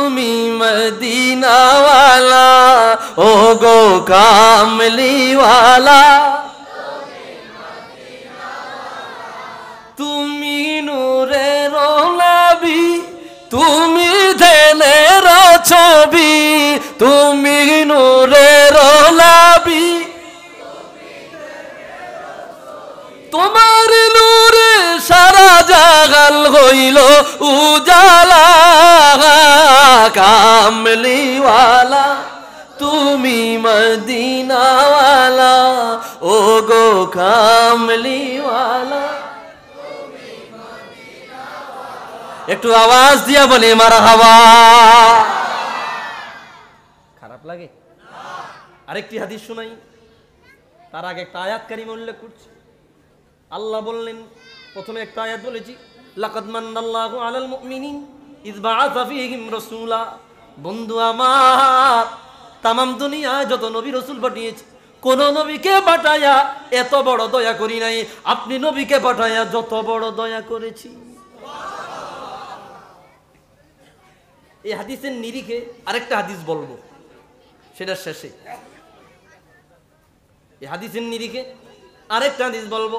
তুমি মদিনাওয়ালা ও গো কামলিওয়ালা তুমি নূরে রবি তুমি ধেলে ছবি তুমি নূরে রলা কাল হইল উজালা কামলিওয়ালা তুমি মদিনাওয়ালা ও গো কামলিওয়ালা একটু আওয়াজ দিয়া বলে মারা হাওয়া খারাপ লাগে আরেকটি হাদিস শোনাই তার আগে একটা আয়াত কারিমা উল্লেখ করছি আল্লাহ বললেন প্রথমে একটা আয়াত বলেছি লাকাদ মান্নাল্লাহু আলাল মুমিনিন ইদ বাআসা ফীহিম রাসূলা বন্ধু আমার তামাম দুনিয়ায় যত নবী রসুল পাঠিয়েছে কোন নবীকে পাঠায়া এত বড় দয়া করি নাই আপনি নবীকে পাঠায়া যত বড় দয়া করেছি এই হাদিসের নিরিখে আরেকটা হাদিস বলবো সেটা শেষে এই হাদিসের নিরিখে আরেকটা হাদিস বলবো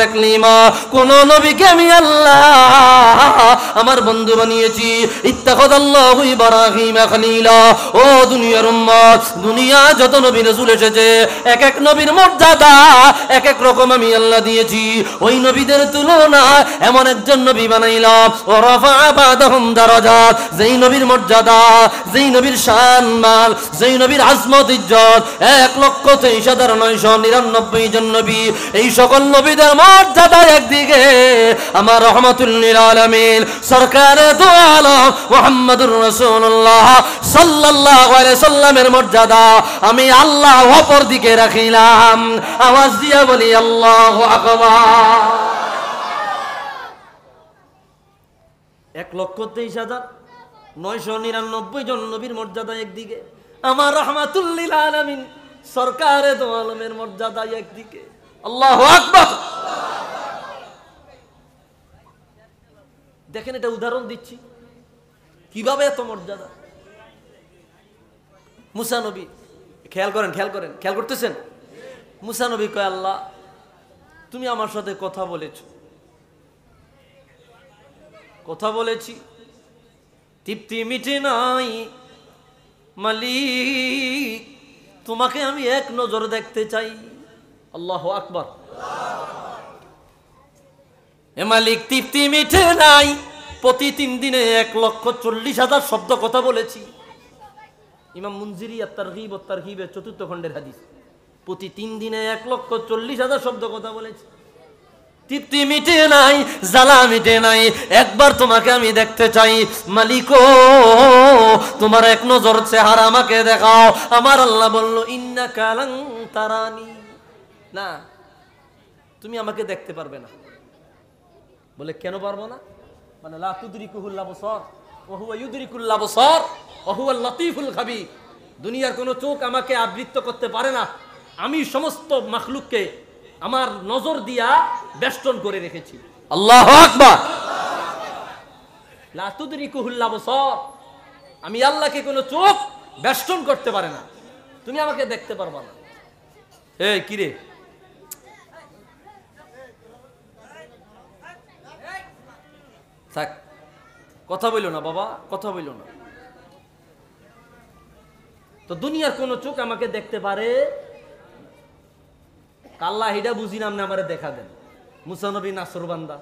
তাকলিমা কোন নবীকে আমি আল্লাহ আমার বন্ধু বানিয়েছি ইত্তাকাদাল্লাহু খলিলা ও দুনিয়ার উম্মত দুনিয়া যত নবী রাসূল এসেছে এক এক নবীর মর্যাদা এক এক রকম আমি আল্লাহ দিয়েছি ওই নবীদের তুলনা এমন একজন নবী বানাইলাম ও রাফা দারাজাত যেই নবীর মর্যাদা যেই নবীর শান মাল যেই নবীর আজমত ইজ্জত এক লক্ষ তেইশ হাজার নয়শ নিরানব্বই জন নবী এই সকল নবীদের মর্যাদা একদিকে আমার রহমতুল্লিল আলমিন সরকার মোহাম্মদুর রসুল্লাহ সাল্লাহ সাল্লামের মর্যাদা আমি আল্লাহ অপর দিকে রাখিলাম আওয়াজ দিয়া বলি আল্লাহ এক লক্ষ তেইশ হাজার নয়শো নিরানব্বই জন নবীর মর্যাদা একদিকে আমার রহমাতুল্লিল আলমিন সরকারের দো আলমের মর্যাদা একদিকে আল্লাহ দেখেন এটা উদাহরণ দিচ্ছি কিভাবে এত মর্যাদা মুসানবী খেয়াল করেন খেয়াল করেন খেয়াল করতেছেন মুসানবী কয় আল্লাহ তুমি আমার সাথে কথা বলেছ কথা বলেছি তৃপ্তি মিটে নাই মালিক তোমাকে আমি এক নজর দেখতে চাই আল্লাহ আকবর এ মালিক তৃপ্তি মিঠে নাই প্রতি তিন দিনে এক লক্ষ চল্লিশ হাজার শব্দ কথা বলেছি ইমাম মঞ্জিরি আর তার হিব তার হিবের চতুর্থ খণ্ডের হাদিস প্রতি তিন দিনে এক লক্ষ চল্লিশ হাজার শব্দ কথা বলেছি তৃপ্তি মিটে নাই জ্বালা মিটে নাই একবার তোমাকে আমি দেখতে চাই মালিকো তোমার এক নজর চেহারা আমাকে দেখাও আমার আল্লাহ বলল ইন্না কালাং তারানি না তুমি আমাকে দেখতে পারবে না বলে কেন পারবো না মানে লতিফুল দুনিয়ার কোনো চোখ আমাকে আবৃত্ত করতে পারে না আমি সমস্ত মাখলুককে আমার নজর দিয়া বেষ্টন করে রেখেছি আল্লাহ আকবার লাতুদরিকুহুল্লা বসর আমি আল্লাহকে কোনো চোখ বেষ্টন করতে পারে না তুমি আমাকে দেখতে পারবা না এই কিরে থাক কথা বলল না বাবা কথা বলল না তো দুনিয়ার কোনো চোখ আমাকে দেখতে পারে কাল্লা হিডা বুঝি না আপনি দেখা দেন মুসানবী নাসরবান্দা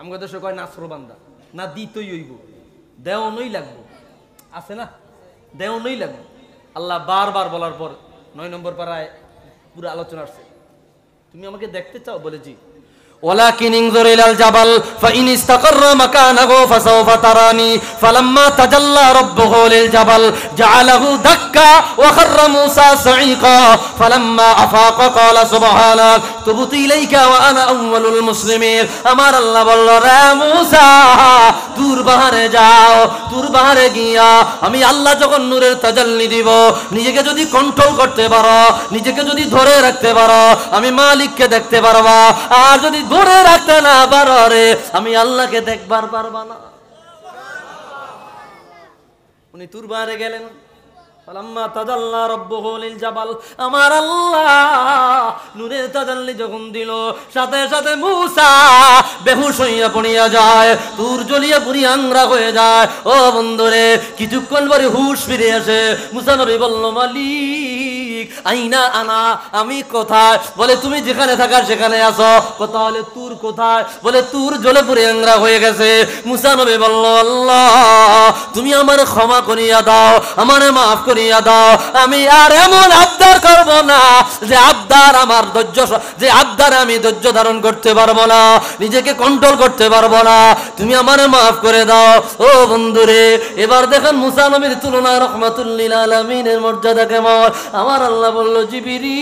আমাকে দেশে কয় নাসরবান্দা না দিতই হইব দেওনই লাগবো আছে না দেওনই লাগবো আল্লাহ বারবার বলার পর নয় নম্বর পাড়ায় পুরো আলোচনা আসছে তুমি আমাকে দেখতে চাও বলে জি ولكن انظر إلى الجبل فإن استقر مكانه فسوف تراني فلما تجلى ربه للجبل جعله دكا وخر موسى صعيقا فلما أفاق قال سبحانك تبت إليك وأنا أول المسلمين أمر الله বলল রে মুসা দূর বাহারে যাও দূর বাহারে গিয়া আমি আল্লাহ যখন নূরের তাজাল্লি দিব নিজেকে যদি কন্ট্রোল করতে পারো নিজেকে যদি ধরে রাখতে পারো আমি মালিককে দেখতে পারবা আর যদি ধরে রাখতে না পারে আমি আল্লাহকে দেখবার পারবা না উনি তুরবারে গেলেন আমার আল্লাহ তাজাল্লি যখন দিল সাথে সাথে মুসা বেহুশ হইয়া পড়িয়া যায় তুর জ্বলিয়া পুরি আংরা হয়ে যায় ও বন্ধুরে কিছুক্ষণ পরে হুশ ফিরে আসে মুসা নবী বলল মালিক আইনা আনা আমি কোথায় বলে তুমি যেখানে থাকার সেখানে আসো কোথাও তুর কোথায় বলে তুর জলে পুরে আংরা হয়ে গেছে মুসা নবী বলল আল্লাহ তুমি আমার ক্ষমা করিয়া দাও আমারে মাফ করিয়া দাও আমি আর এমন আবদার করব না যে আবদার আমার ধৈর্য যে আবদার আমি ধৈর্য ধারণ করতে পারবো না নিজেকে কন্ট্রোল করতে পারবো না তুমি আমার মাফ করে দাও ও বন্ধুরে এবার দেখেন মুসা নবীর তুলনা রহমাতুল্লিল আলমিনের মর্যাদা কেমন আমার আল্লাহ বলল জিবিরি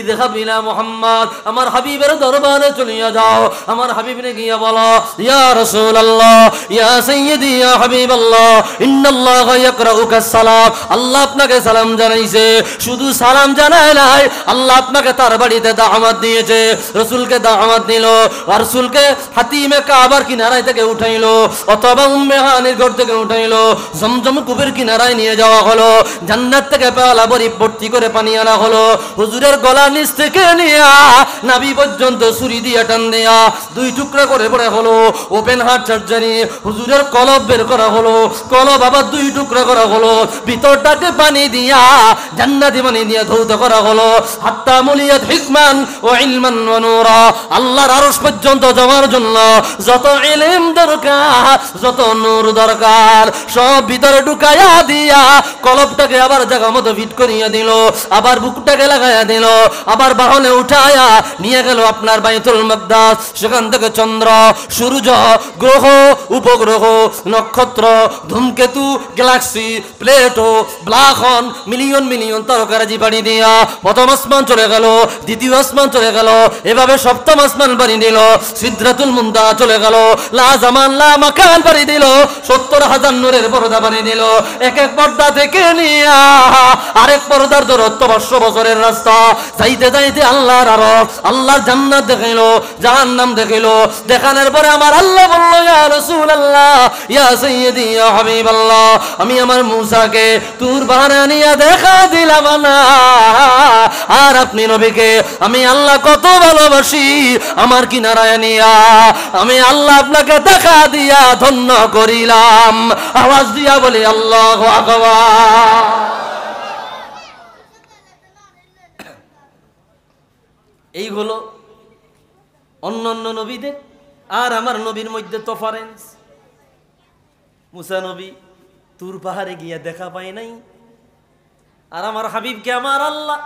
ইদহাব ইলা মুহাম্মদ আমার হাবিবের দরবারে চলিয়া যাও আমার হাবিবরে গিয়া বলো ইয়া রাসূলুল্লাহ ইয়া সাইয়্যিদি ইয়া হাবিবাল্লাহ ইন্নাল্লাহ সালাম আল্লাহ আপনাকে সালাম জানাইছে শুধু সালাম জানায় নাই আল্লাহ আপনাকে তার বাড়িতে দাওয়াত দিয়েছে দাওয়াত দিল হাতিমে কাবার কিনারায় থেকে উঠাইলো অথবা উম্মে হানির ঘর থেকে উঠাইলো জমজম কূপের কিনারায় নিয়ে যাওয়া হলো জান্নাত থেকে পালা বরি ভর্তি করে পানি আনা হলো হুজুরের গলা নিচ থেকে নিয়া নাবি পর্যন্ত ছুরি দিয়ে টান দেয়া দুই টুকরা করে পড়ে হলো ওপেন হার্ট সার্জারি হুজুরের কলব বের করা হলো কলব আবার দুই টুকরা করা হলো ভিতরটাকে পানি দিয়া জান্নাতি পানি দিয়ে ধৌত করা হলো হাত্তা মলিয়াত হিকমান ও ইলমান মনোরা আল্লাহর আরস পর্যন্ত যাওয়ার জন্য যত ইলেম দরকার যত নূর দরকার সব ভিতরে ঢুকাইয়া দিয়া কলবটাকে আবার জায়গা মতো ফিট করিয়া দিল আবার বুকটাকে লাগাইয়া দিল আবার বাহনে উঠায়া নিয়ে গেল আপনার বাইতুল মকদাস সেখান থেকে চন্দ্র সূর্য গ্রহ উপগ্রহ নক্ষত্র ধূমকেতু গ্যালাক্সি প্লেটো ব্লাহন মিলিয়ন মিলিয়ন তরকারাজি বাড়ি দিয়া প্রথম আসমান চলে গেল দ্বিতীয় আসমান চলে গেল এভাবে সপ্তম আসমান বাড়ি দিল সিদ্ধাতুল মুন্দা চলে গেল লা জামান লা মাকান বাড়ি দিল সত্তর হাজার নূরের পর্দা বাড়ি দিল এক এক পর্দা থেকে নিয়া আরেক পর্দার দূরত্ব বর্ষ বছরের রাস্তা চাইতে যাইতে আল্লাহর আর আল্লাহর জান্নাত দেখাইলো নাম দেখাইলো দেখানোর পরে আমার আল্লাহ বললো ইয়া আল্লাহ ইয়া সাইয়্যিদি ইয়া আমি আমার মুসাকে তুর বাহারে আনিয়া দেখা দিলাম না আর আপনি নবীকে আমি আল্লাহ কত ভালোবাসি আমার কিনারায় নিয়া আমি আল্লাহ আপনাকে দেখা দিয়া ধন্য করিলাম আওয়াজ দিয়া বলি আল্লাহ আকবার এই হলো অন্য অন্য নবীদের আর আমার নবীর মধ্যে তফারেন্স মুসা নবী তুর পাহাড়ে গিয়া দেখা পায় নাই আর আমার হাবিবকে আমার আল্লাহ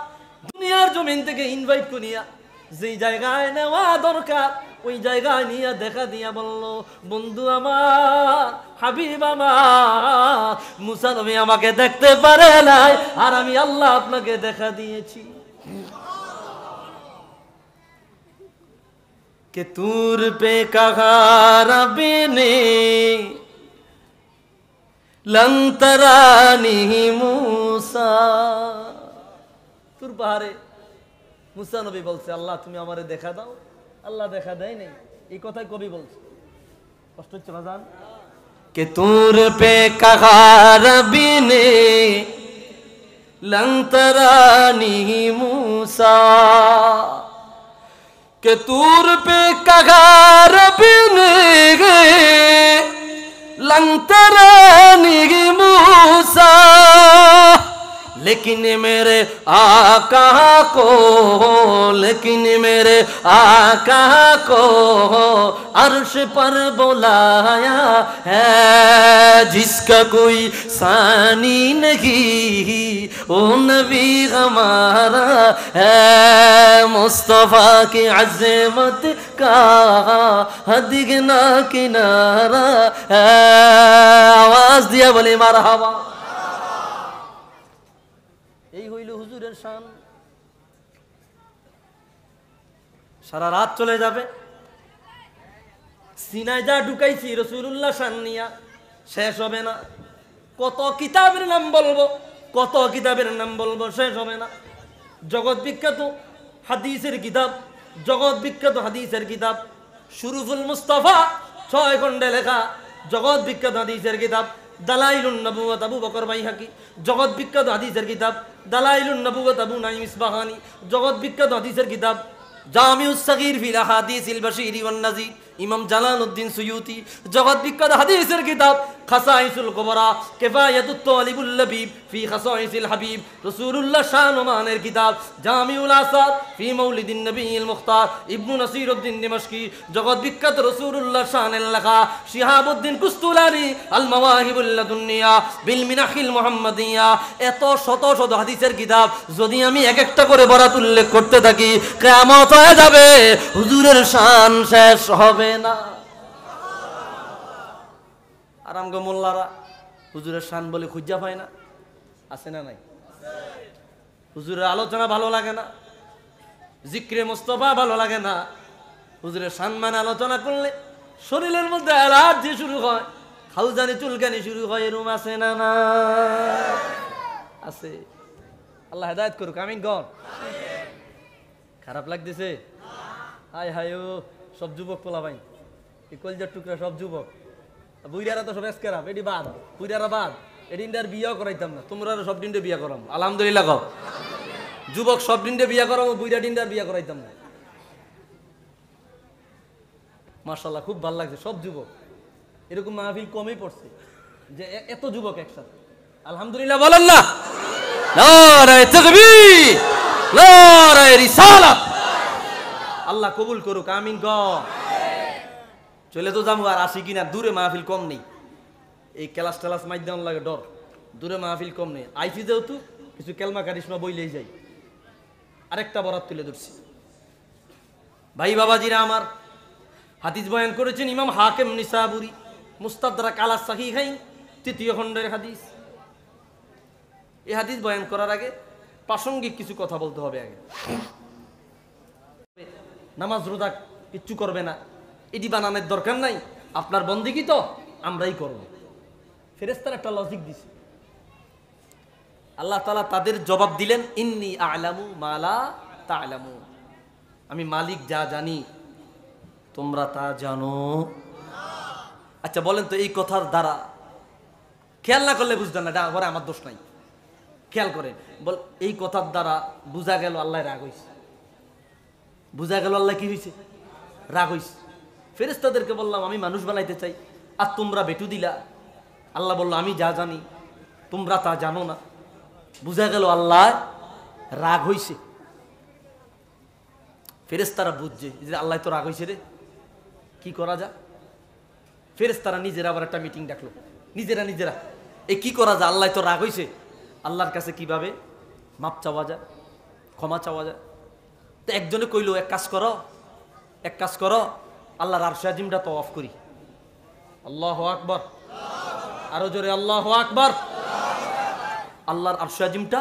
দুনিয়ার জমিন থেকে ইনভাইট করিয়া যেই জায়গায় নেওয়া দরকার ওই জায়গায় নিয়ে দেখা দিয়া বলল বন্ধু আমার হাবিব আমার মুসানবী আমাকে দেখতে পারে নাই আর আমি আল্লাহ আপনাকে দেখা দিয়েছি কে তুর পে कहारा बेने लंतरानी মুসা তুর পাহাড়ে মুসা নবী বলছে আল্লাহ তুমি আমারে দেখা দাও আল্লাহ দেখা দেয় নেই এই কথাই কবি বলছে কষ্ট হচ্ছে ভাজান কে তুর পে নে বিনে লন্তরানি মুসা कि तूर पे कगार बिन गए लंग तरह मूसा لیکن میرے آقا کو لیکن میرے آقا کو عرش پر بولایا ہے جس کا کوئی ثانی نہیں نبی ہمارا ہے مصطفیٰ کی عزمت کا دہ کنارا آواز دیا بھولے مارا হুজুরের সারা রাত চলে যাবে সিনায় যা ঢুকাইছি রসুল্লাহ সান্নিয়া শেষ হবে না কত কিতাবের নাম বলবো কত কিতাবের নাম বলবো শেষ হবে না জগৎ বিখ্যাত হাদিসের কিতাব জগৎ বিখ্যাত হাদিসের কিতাব সুরুফুল মুস্তফা ছয় খন্ডে লেখা জগৎ বিখ্যাত হাদিসের কিতাব দালাইলুন নবুয়া আবু বকর হাকি জগৎ বিখ্যাত হাদিসের কিতাব দালাইলুন নবুয়া আবু নাইম ইসবাহানি জগৎ বিখ্যাত হাদিসের কিতাব জামিউস সাগীর ফিল হাদিস ইল ওয়ান নাজির ইমাম জালান উদ্দিন সুয়ুতি জগৎ বিখ্যাত হাদিসের কিতাব কেফা কোবরা আলিবুল আলিবুল্লবিব ফি খাসাইসিল হাবিব রসুলুল্লাহ শাহনুমানের কিতাব জামিউল আসাদ ফি মৌলিদিন নবীল মুখতার ইবনু নসির উদ্দিন দিমশকি জগৎ বিখ্যাত রসুলুল্লাহ শাহানের লেখা শিহাবুদ্দিন কুস্তুলানি আল মাওয়াহিবুল্লাহ দুনিয়া বিল মিনাখিল মোহাম্মদিয়া এত শত শত হাদিসের কিতাব যদি আমি এক একটা করে বরাত উল্লেখ করতে থাকি কেমত হয়ে যাবে হুজুরের শান শেষ হবে হবে না আরাম আমগো মোল্লারা হুজুরের শান বলে খুঁজা পায় না আছে না নাই হুজুরের আলোচনা ভালো লাগে না জিক্রে মোস্তফা ভালো লাগে না হুজুরের শান মানে আলোচনা করলে শরীরের মধ্যে অ্যালার্জি শুরু হয় খাউজানি চুলকানি শুরু হয় এরম আছে না না আছে আল্লাহ হেদায়ত করুক আমি গন খারাপ লাগতেছে হায় হায় ও সব যুবক পোলা ভাই এই কলজার টুকরা সব যুবক বুইরারা তো সব এসকেরাম এটি বাদ বুইরারা বাদ এটি ইন্ডিয়ার বিয়েও করাইতাম না তোমরা সব ডিন্ডে বিয়ে করাম আলহামদুলিল্লাহ কও যুবক সব ডিন্ডে বিয়ে করাম বুইরা ডিন্ডার বিয়ে করাইতাম না মার্শাল্লাহ খুব ভালো লাগছে সব যুবক এরকম মাহফিল কমই পড়ছে যে এত যুবক একসাথে আলহামদুলিল্লাহ বলেন না নারায় তকবীর নারায় রিসালাত আল্লাহ কবুল করুক আমিন গ চলে তো যাবো আর আসি কিনা দূরে মাহফিল কম নেই এই ক্লাস টালাস মাইদান লাগে ডর দূরে মাহফিল কম নেই আইসি যেহেতু কিছু কেলমা কারিশমা বইলেই যাই আরেকটা বরাত তুলে ধরছি ভাই বাবাজিরা আমার হাদিস বয়ান করেছেন ইমাম হাকেম নিসাবুরি মুস্তাদরা কালা সাহি খাই তৃতীয় খণ্ডের হাদিস এই হাদিস বয়ান করার আগে প্রাসঙ্গিক কিছু কথা বলতে হবে আগে নামাজ রোজা কিচ্ছু করবে না এটি বানানোর দরকার নাই আপনার বন্দিগি তো আমরাই করব ফেরেস্তার একটা লজিক দিছে আল্লাহ তালা তাদের জবাব দিলেন ইন্নি আলামু মালা তা আলামু আমি মালিক যা জানি তোমরা তা জানো আচ্ছা বলেন তো এই কথার দ্বারা খেয়াল না করলে বুঝতেন না ডা ঘরে আমার দোষ নাই খেয়াল করে বল এই কথার দ্বারা বোঝা গেল আল্লাহ রাগ হয়েছে বুঝা গেল আল্লাহ কি হয়েছে রাগ হয়েছে ফেরেস্তাদেরকে বললাম আমি মানুষ বানাইতে চাই আর তোমরা বেটু দিলা আল্লাহ বলল আমি যা জানি তোমরা তা জানো না বুঝা গেল আল্লাহ রাগ হইছে ফেরেস্তারা বুঝছে যে আল্লাহ তো রাগ হয়েছে রে কি করা যা ফেরেস্তারা নিজেরা আবার একটা মিটিং ডাকলো নিজেরা নিজেরা এ কি করা যা আল্লাহ তো রাগ হয়েছে আল্লাহর কাছে কিভাবে মাপ চাওয়া যায় ক্ষমা চাওয়া যায় তো একজনে কইল এক কাজ কর এক কাজ কর আল্লাহর আরশে আজিমটা তো অফ করি আল্লাহ আকবর আরো জোরে আল্লাহ আকবর আল্লাহর আরশে আজিমটা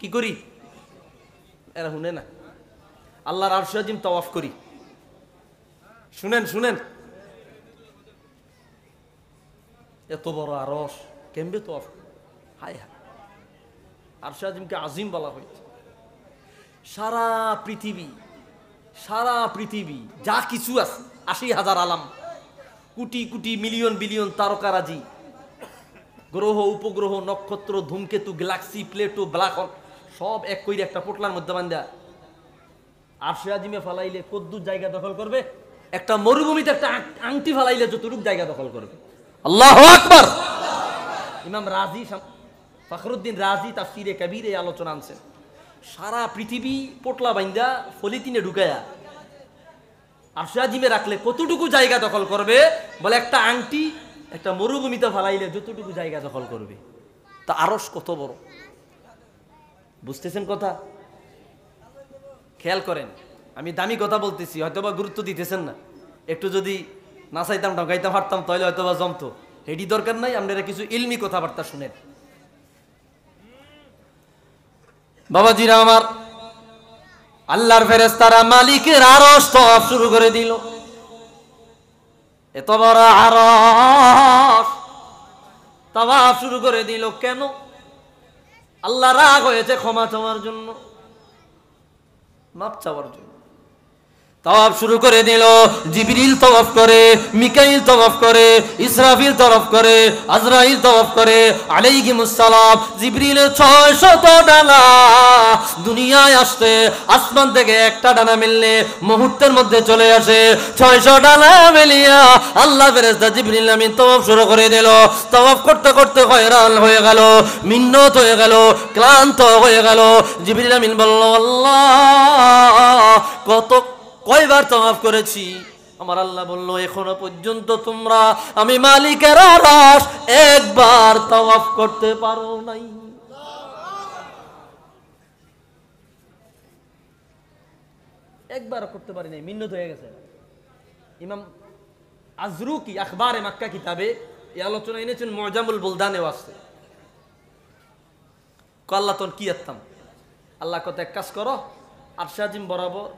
কি করি এরা শুনে না আল্লাহর আরশে তো অফ করি শুনেন শুনেন এত বড় আরস কেমবে তো অফ হায় হায় আরশে আজিমকে আজিম বলা হয়েছে সারা পৃথিবী সারা পৃথিবী যা কিছু আছে আশি হাজার আলাম কুটি কুটি মিলিয়ন বিলিয়ন তারকারাজি গ্রহ উপগ্রহ নক্ষত্র ধূমকেতু গ্যালাক্সি প্লেটো ব্ল্যাক সব এক কইরে একটা পোটলার মধ্যে বান্ধা আরশে আজিমে ফালাইলে কদ্দুর জায়গা দখল করবে একটা মরুভূমিতে একটা আংটি ফালাইলে যতটুক জায়গা দখল করবে আল্লাহ আকবার ইমাম রাজি ফখরুদ্দিন রাজি তাফসিরে কবির এই আলোচনা আনছেন সারা পৃথিবী পোটলা বাইন্দা ফলিতিনে ঢুকায়া আশা জিমে রাখলে কতটুকু জায়গা দখল করবে বলে একটা আংটি একটা মরুভূমিতে ফালাইলে যতটুকু জায়গা দখল করবে তা আরস কত বড় বুঝতেছেন কথা খেয়াল করেন আমি দামি কথা বলতেছি হয়তো বা গুরুত্ব দিতেছেন না একটু যদি নাচাইতাম ঢঙ্কাইতে পারতাম তাহলে হয়তোবা জমতো হেডি দরকার নাই আপনারা কিছু ইলমি কথাবার্তা শুনেন বাবাজিরা আমার আল্লাহর ফেরেস্তারা মালিকের আরো স্টপ শুরু করে দিল এত বড় আর শুরু করে দিল কেন আল্লাহ রাগ হয়েছে ক্ষমা চাওয়ার জন্য মাপ চাওয়ার জন্য তওয়াব শুরু করে দিল জিবরিল তওয়াব করে মিকাইল তওয়াব করে ইসরাফিল তওয়াব করে আজরাইল তওয়াব করে আলাইহিমুসসালাম জিবরিলের 600 ডানা দুনিয়ায় আসতে আসমান থেকে একটা ডানা মিললে মুহূর্তের মধ্যে চলে আসে 600 ডানা মিলিয়া আল্লাহ ফেরেশতা জিবরিল আমিন তওয়াব শুরু করে দিল তওয়াব করতে করতে হয়রান হয়ে গেল মিন্নত হয়ে গেল ক্লান্ত হয়ে গেল জিবরিল আমিন বলল আল্লাহ কত কয়বার তওয়াফ করেছি আমার আল্লাহ বলল এখনো পর্যন্ত তোমরা আমি মালিকের আরশ একবার তওয়াফ করতে পারো নাই একবার করতে পারি নাই মিন্নত হয়ে গেছে ইমাম আজরুকি আখবারে মাক্কা কিতাবে এই আলোচনা এনেছেন মজামুল বুলদানে আসতে কল্লাতন কি আত্মাম আল্লাহ কত এক কাজ করো আফসাজিম বরাবর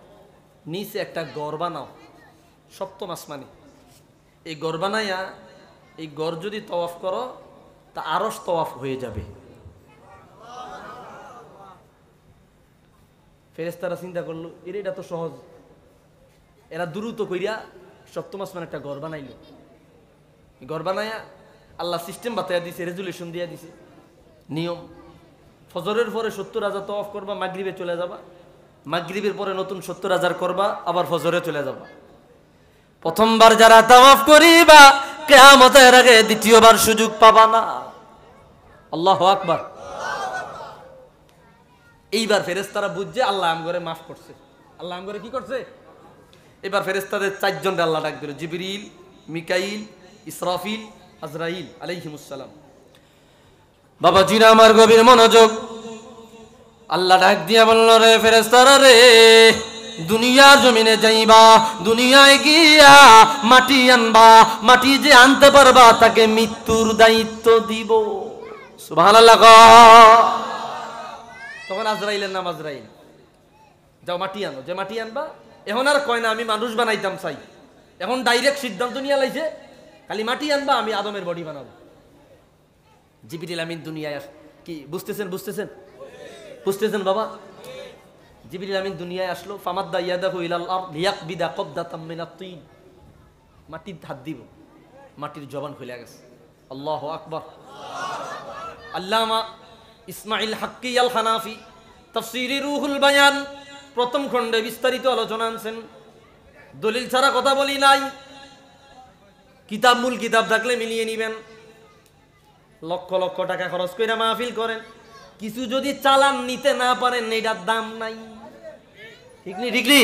নিচে একটা গড় বানাও সপ্তম আসমানি এই গড় বানাইয়া এই গড় যদি তওয়াফ করো তা আরস তওয়াফ হয়ে যাবে ফেরেস্তারা চিন্তা করলো এর এটা তো সহজ এরা দ্রুত কইরা সপ্তম আসমান একটা গড় বানাইল গড় বানাইয়া আল্লাহ সিস্টেম বাতাইয়া দিছে রেজুলেশন দিয়া দিছে নিয়ম ফজরের পরে সত্তর হাজার তফ করবা মাগরিবে চলে যাবা মাগরীবের পরে নতুন সত্তর হাজার করবা আবার ফজরে চলে যাবা প্রথমবার যারা তাওয়াফ করিবা কেয়ামতের আগে দ্বিতীয়বার সুযোগ পাবা না আল্লাহ আকবার এইবার ফেরেস্তারা বুঝছে আল্লাহ আম করে মাফ করছে আল্লাহ আম করে কি করছে এবার ফেরেস্তাদের চারজন আল্লাহ ডাক দিল জিবরিল মিকাইল ইসরাফিল আজরাইল আলাইহিমুসালাম বাবা জিনা আমার গভীর মনোযোগ আল্লাহ ডাক দিয়া বলল রে ফেরেস্তারা রে দুনিয়া জমিনে যাইবা দুনিয়ায় গিয়া মাটি আনবা মাটি যে আনতে পারবা তাকে মৃত্যুর দায়িত্ব দিব লাগ তখন আজরাইলের নাম আজরাইল যাও মাটি আনো যে মাটি আনবা এখন আর কয় না আমি মানুষ বানাইতাম চাই এখন ডাইরেক্ট সিদ্ধান্ত নিয়ে লাইছে খালি মাটি আনবা আমি আদমের বডি বানাবো জিপিটিল আমিন দুনিয়ায় কি বুঝতেছেন বুঝতেছেন বুঝতেছেন বাবা জিবিল আমিন দুনিয়ায় আসলো ফামাদ্দা ইয়াদাহু ইলাল মাটির হাত দিব মাটির জবান খুলে গেছে আল্লাহ আকবর আল্লামা ইসমাইল হাক্কি আল হানাফি তফসির রুহুল বায়ান প্রথম খণ্ডে বিস্তারিত আলোচনা আনছেন দলিল ছাড়া কথা বলি নাই কিতাব মূল কিতাব থাকলে মিলিয়ে নিবেন লক্ষ লক্ষ টাকা খরচ করে মাহফিল করেন কিছু যদি চালান নিতে না পারেন এটার দাম নাই ঠিক নি ঠিক নি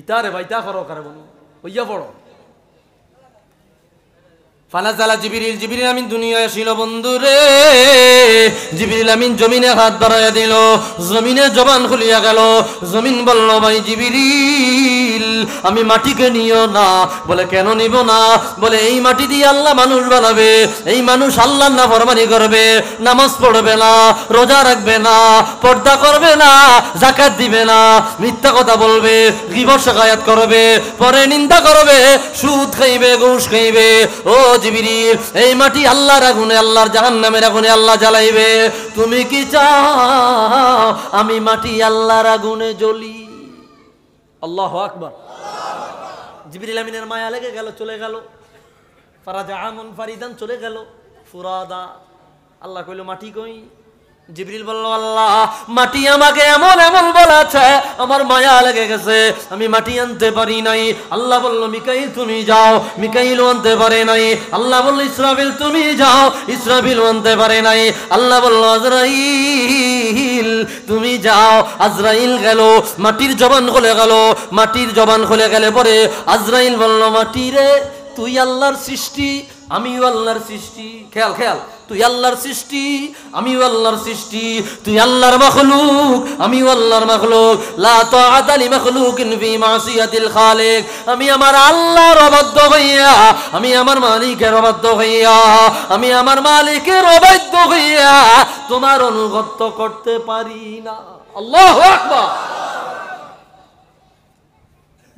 ইতারে ভাই তা করো কারে বলুন হইয়া পড়ো ফালা জালা জিবিরিল জিবিরিল আমিন দুনিয়ায় ছিল বন্ধুরে জিবিরিল আমিন জমিনে হাত বাড়াইয়া দিল জমিনে জবান খুলিয়া গেল জমিন বলল ভাই জিবিরিল জিবরিল আমি মাটিকে নিও না বলে কেন নিব না বলে এই মাটি দিয়ে আল্লাহ মানুষ বানাবে এই মানুষ আল্লাহ না ফরমানি করবে নামাজ পড়বে না রোজা রাখবে না পর্দা করবে না জাকাত দিবে না মিথ্যা কথা বলবে গিবর শেখায়াত করবে পরে নিন্দা করবে সুদ খাইবে ঘুষ খাইবে ও জিবিরির এই মাটি আল্লাহ রাখুনে আল্লাহর জাহান নামে রাখুনে আল্লাহ জ্বালাইবে তুমি কি চাও আমি মাটি আল্লাহর আগুনে জ্বলি আল্লাহ আকবর জিবির আমিনের মায়া লেগে গেল চলে গেল ফারাজা আমন ফারিদান চলে গেল ফুরাদা আল্লাহ কইল মাটি কই জিবরিল বলল আল্লাহ মাটি আমাকে এমন এমন বলেছে আমার মায়া লেগে গেছে আমি মাটি আনতে পারি নাই আল্লাহ বলল মিকাইল তুমি যাও মিকাইল আনতে পারে নাই আল্লাহ বলল ইসরাবিল তুমি যাও ইসরাবিল আনতে পারে নাই আল্লাহ বলল আজরাইল তুমি যাও আজরাইল গেল মাটির জবান খুলে গেল মাটির জবান খুলে গেলে পরে আজরাইল বলল মাটি রে তুই আল্লাহর সৃষ্টি আমিও আল্লাহর সৃষ্টি খেয়াল খেয়াল তুই আল্লাহর সৃষ্টি আমিও আল্লাহর সৃষ্টি তুই আল্লাহর মখলুক আমিও আল্লাহর মখলুক লা তাআত মখলুক মখলুকিন ফি মাসিয়াতিল খালিক আমি আমার আল্লাহর অবাধ্য হইয়া আমি আমার মালিকের অবাধ্য হইয়া আমি আমার মালিকের অবাধ্য হইয়া তোমার অনুগত করতে পারি না আল্লাহু আকবার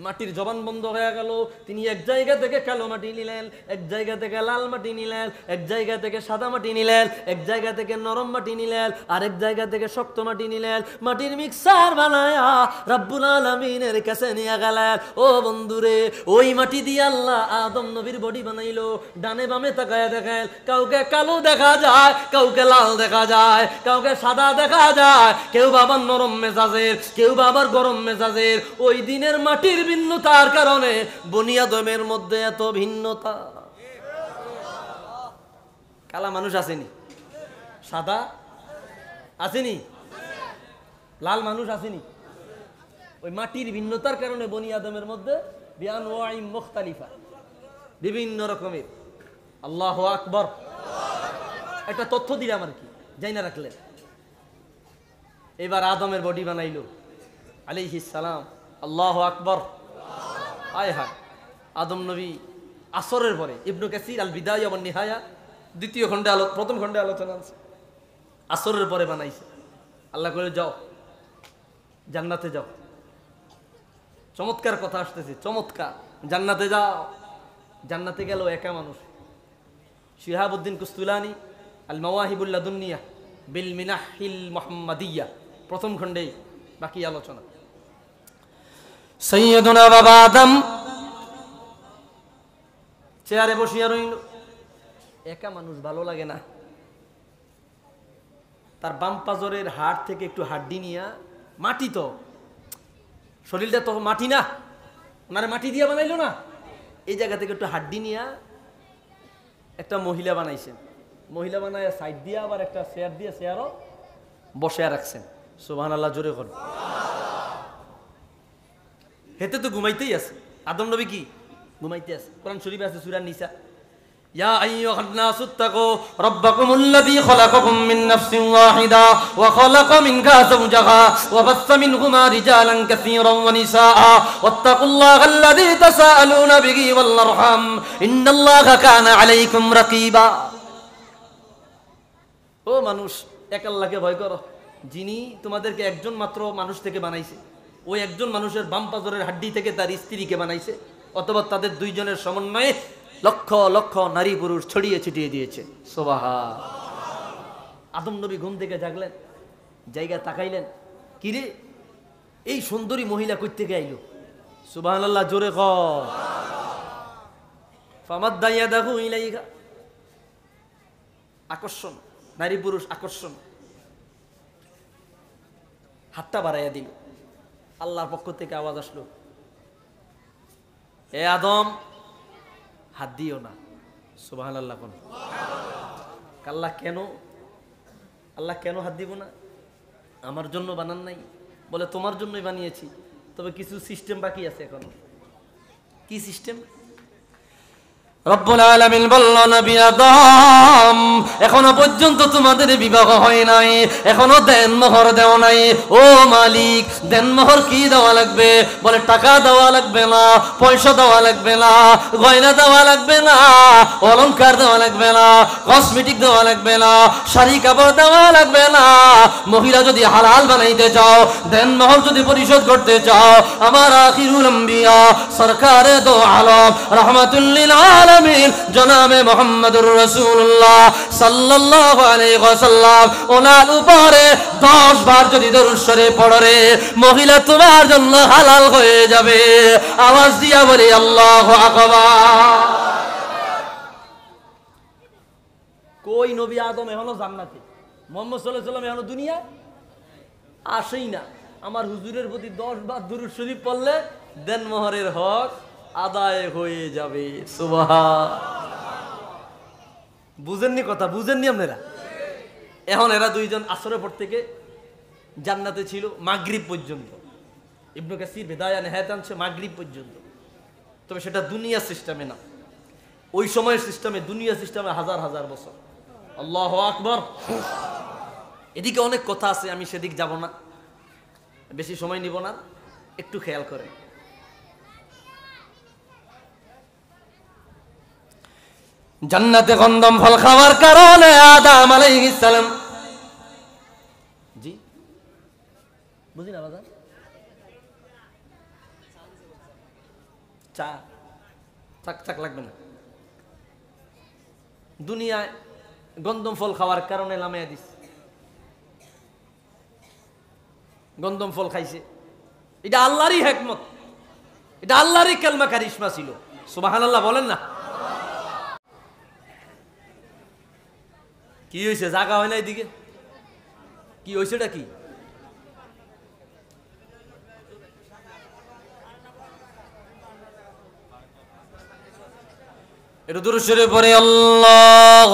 মাটির জবান বন্ধ হয়ে গেল তিনি এক জায়গা থেকে কালো মাটি নিলেন এক জায়গা থেকে লাল মাটি নিলেন এক জায়গা থেকে সাদা মাটি নিলেন এক জায়গা থেকে নরম মাটি নিলেন আর এক জায়গা থেকে শক্ত মাটি নিলেন মাটির মিক্সার বানায়া রাব্বুল আলমিনের কাছে নিয়ে গেলেন ও বন্ধুরে ওই মাটি দিয়ে আল্লাহ আদম নবীর বডি বানাইলো ডানে বামে তাকায় দেখেন কাউকে কালো দেখা যায় কাউকে লাল দেখা যায় কাউকে সাদা দেখা যায় কেউ বাবার নরম মেজাজের কেউ বাবার গরম মেজাজের ওই দিনের মাটির ভিন্নতার কারণে বনিয়াদমের মধ্যে এত ভিন্নতা কালা মানুষ আসেনি সাদা আসেনি লাল মানুষ আসেনি ওই মাটির ভিন্নতার কারণে বনি আদমের মধ্যে বিভিন্ন রকমের আল্লাহ আকবর একটা তথ্য দিলাম আর কি যাই না রাখলেন এবার আদমের বডি বানাইল আলি সালাম আল্লাহ আকবর আয় হায় আদম নবী আসরের পরে ইবনু কাসির আল বিদায় আবার নিহায়া দ্বিতীয় খণ্ডে আলো প্রথম খণ্ডে আলোচনা আছে আসরের পরে বানাইছে আল্লাহ করে যাও জান্নাতে যাও চমৎকার কথা আসতেছে চমৎকার জান্নাতে যাও জান্নাতে গেল একা মানুষ শিহাবুদ্দিন কুস্তুলানি আল মাওয়াহিবুল্লা দুনিয়া বিল মিনাহিল মোহাম্মদিয়া প্রথম খণ্ডেই বাকি আলোচনা সৈয়দুনা বাবা আদম চেয়ারে বসিয়া রইল একা মানুষ ভালো লাগে না তার বাম পাজরের হাড় থেকে একটু হাড্ডি নিয়া মাটি তো শরীরটা তো মাটি না ওনারা মাটি দিয়া বানাইলো না এই জায়গা থেকে একটু হাড্ডি নিয়া একটা মহিলা বানাইছেন মহিলা বানায় সাইড দিয়া আবার একটা চেয়ার দিয়ে চেয়ারও বসে রাখছেন সুবাহ আল্লাহ জোরে করুন হেতে তো ঘুমাইতেই আছে আদম নবী কি ঘুমাইতে আছে কোরআন শরীফ আছে সুরা নিসা يا أيها الناس اتقوا ربكم الذي خلقكم من نفس واحدة وخلق منها زوجها وبث منهما رجالا كثيرا ونساء واتقوا الله الذي تساءلون به والأرحام إن الله كان عليكم رقيبا ও মানুষ এক আল্লাহকে ভয় করো যিনি তোমাদেরকে একজন মাত্র মানুষ থেকে বানাইছে ওই একজন মানুষের বাম পাজরের হাড্ডি থেকে তার স্ত্রীকে বানাইছে অথবা তাদের দুইজনের সমন্বয়ে লক্ষ লক্ষ নারী পুরুষ ছড়িয়ে ছিটিয়ে দিয়েছে সোবাহা আদম নবী ঘুম থেকে জাগলেন জায়গা তাকাইলেন কিরে এই সুন্দরী মহিলা করতে থেকে সুবাহ জোরে ক দেখো আকর্ষণ নারী পুরুষ আকর্ষণ হাতটা বাড়াইয়া দিল আল্লাহর পক্ষ থেকে আওয়াজ আসলো এ আদম হাত দিও না সুবাহ আল্লাহ কোন আল্লাহ কেন আল্লাহ কেন হাত দিব না আমার জন্য বানান নাই বলে তোমার জন্যই বানিয়েছি তবে কিছু সিস্টেম বাকি আছে এখন কি সিস্টেম এখনো পর্যন্ত তোমাদের বিবাহ হয় নাই এখনো দেন মোহর দেওয়া নাই ও মালিক দেন মোহর কি দেওয়া লাগবে বলে টাকা দেওয়া লাগবে না পয়সা দেওয়া লাগবে না গয়না দেওয়া লাগবে না অলংকার দেওয়া লাগবে না কসমেটিক দেওয়া লাগবে না শাড়ি কাপড় দেওয়া লাগবে না মহিলা যদি হালাল বানাইতে চাও দেন মোহর যদি পরিশোধ করতে চাও আমার আখিরুল সরকারে দো আলম রহমাতুল্লিল আমিন জনাবে মোহাম্মদুর রসুল্লাহ সাল্লাহ আলাইসাল্লাম ওনার উপরে দশ বার যদি দরুসরে পড়রে মহিলা তোমার জন্য হালাল হয়ে যাবে আওয়াজ দিয়া বলি আল্লাহ আকবা কই নবী আদম এখনো জান্নাতে মোহাম্মদ সাল্লাহ এখনো দুনিয়া আসেই না আমার হুজুরের প্রতি দশ বার দুরুদ শরীফ পড়লে দেন মোহরের হক আদায় হয়ে যাবে বুঝেননি কথা বুঝেননি আপনারা এখন এরা দুইজন আসরের পর থেকে জান্নাতে ছিল মাগরীব পর্যন্ত ইবনু কাসির বেদায় নেহায়াত হ্যাঁ, আনছে মাগরীব পর্যন্ত তবে সেটা দুনিয়া সিস্টেমে না ওই সময়ের সিস্টেমে দুনিয়া সিস্টেমে হাজার হাজার বছর আল্লাহ আকবর এদিকে অনেক কথা আছে আমি সেদিক যাব না বেশি সময় নিব না একটু খেয়াল করেন জান্নাতে গন্ধম ফল খাওয়ার কারণে আদাম আলাইহিস সালাম জি বুঝিনা দাদা চা চাক চাক লাগবে না দুনিয়ায় গন্ধম ফল খাওয়ার কারণে লামায়া দিস গন্ধম ফল খাইছে এটা আল্লাহরই হেকমত এটা আল্লাহরই কালমা কারিশমা ছিল সুবাহান আল্লাহ বলেন না কি হয়েছে জাগা হয় না এদিকে কি হয়েছে কি এটা দূর সরে পরে আল্লাহ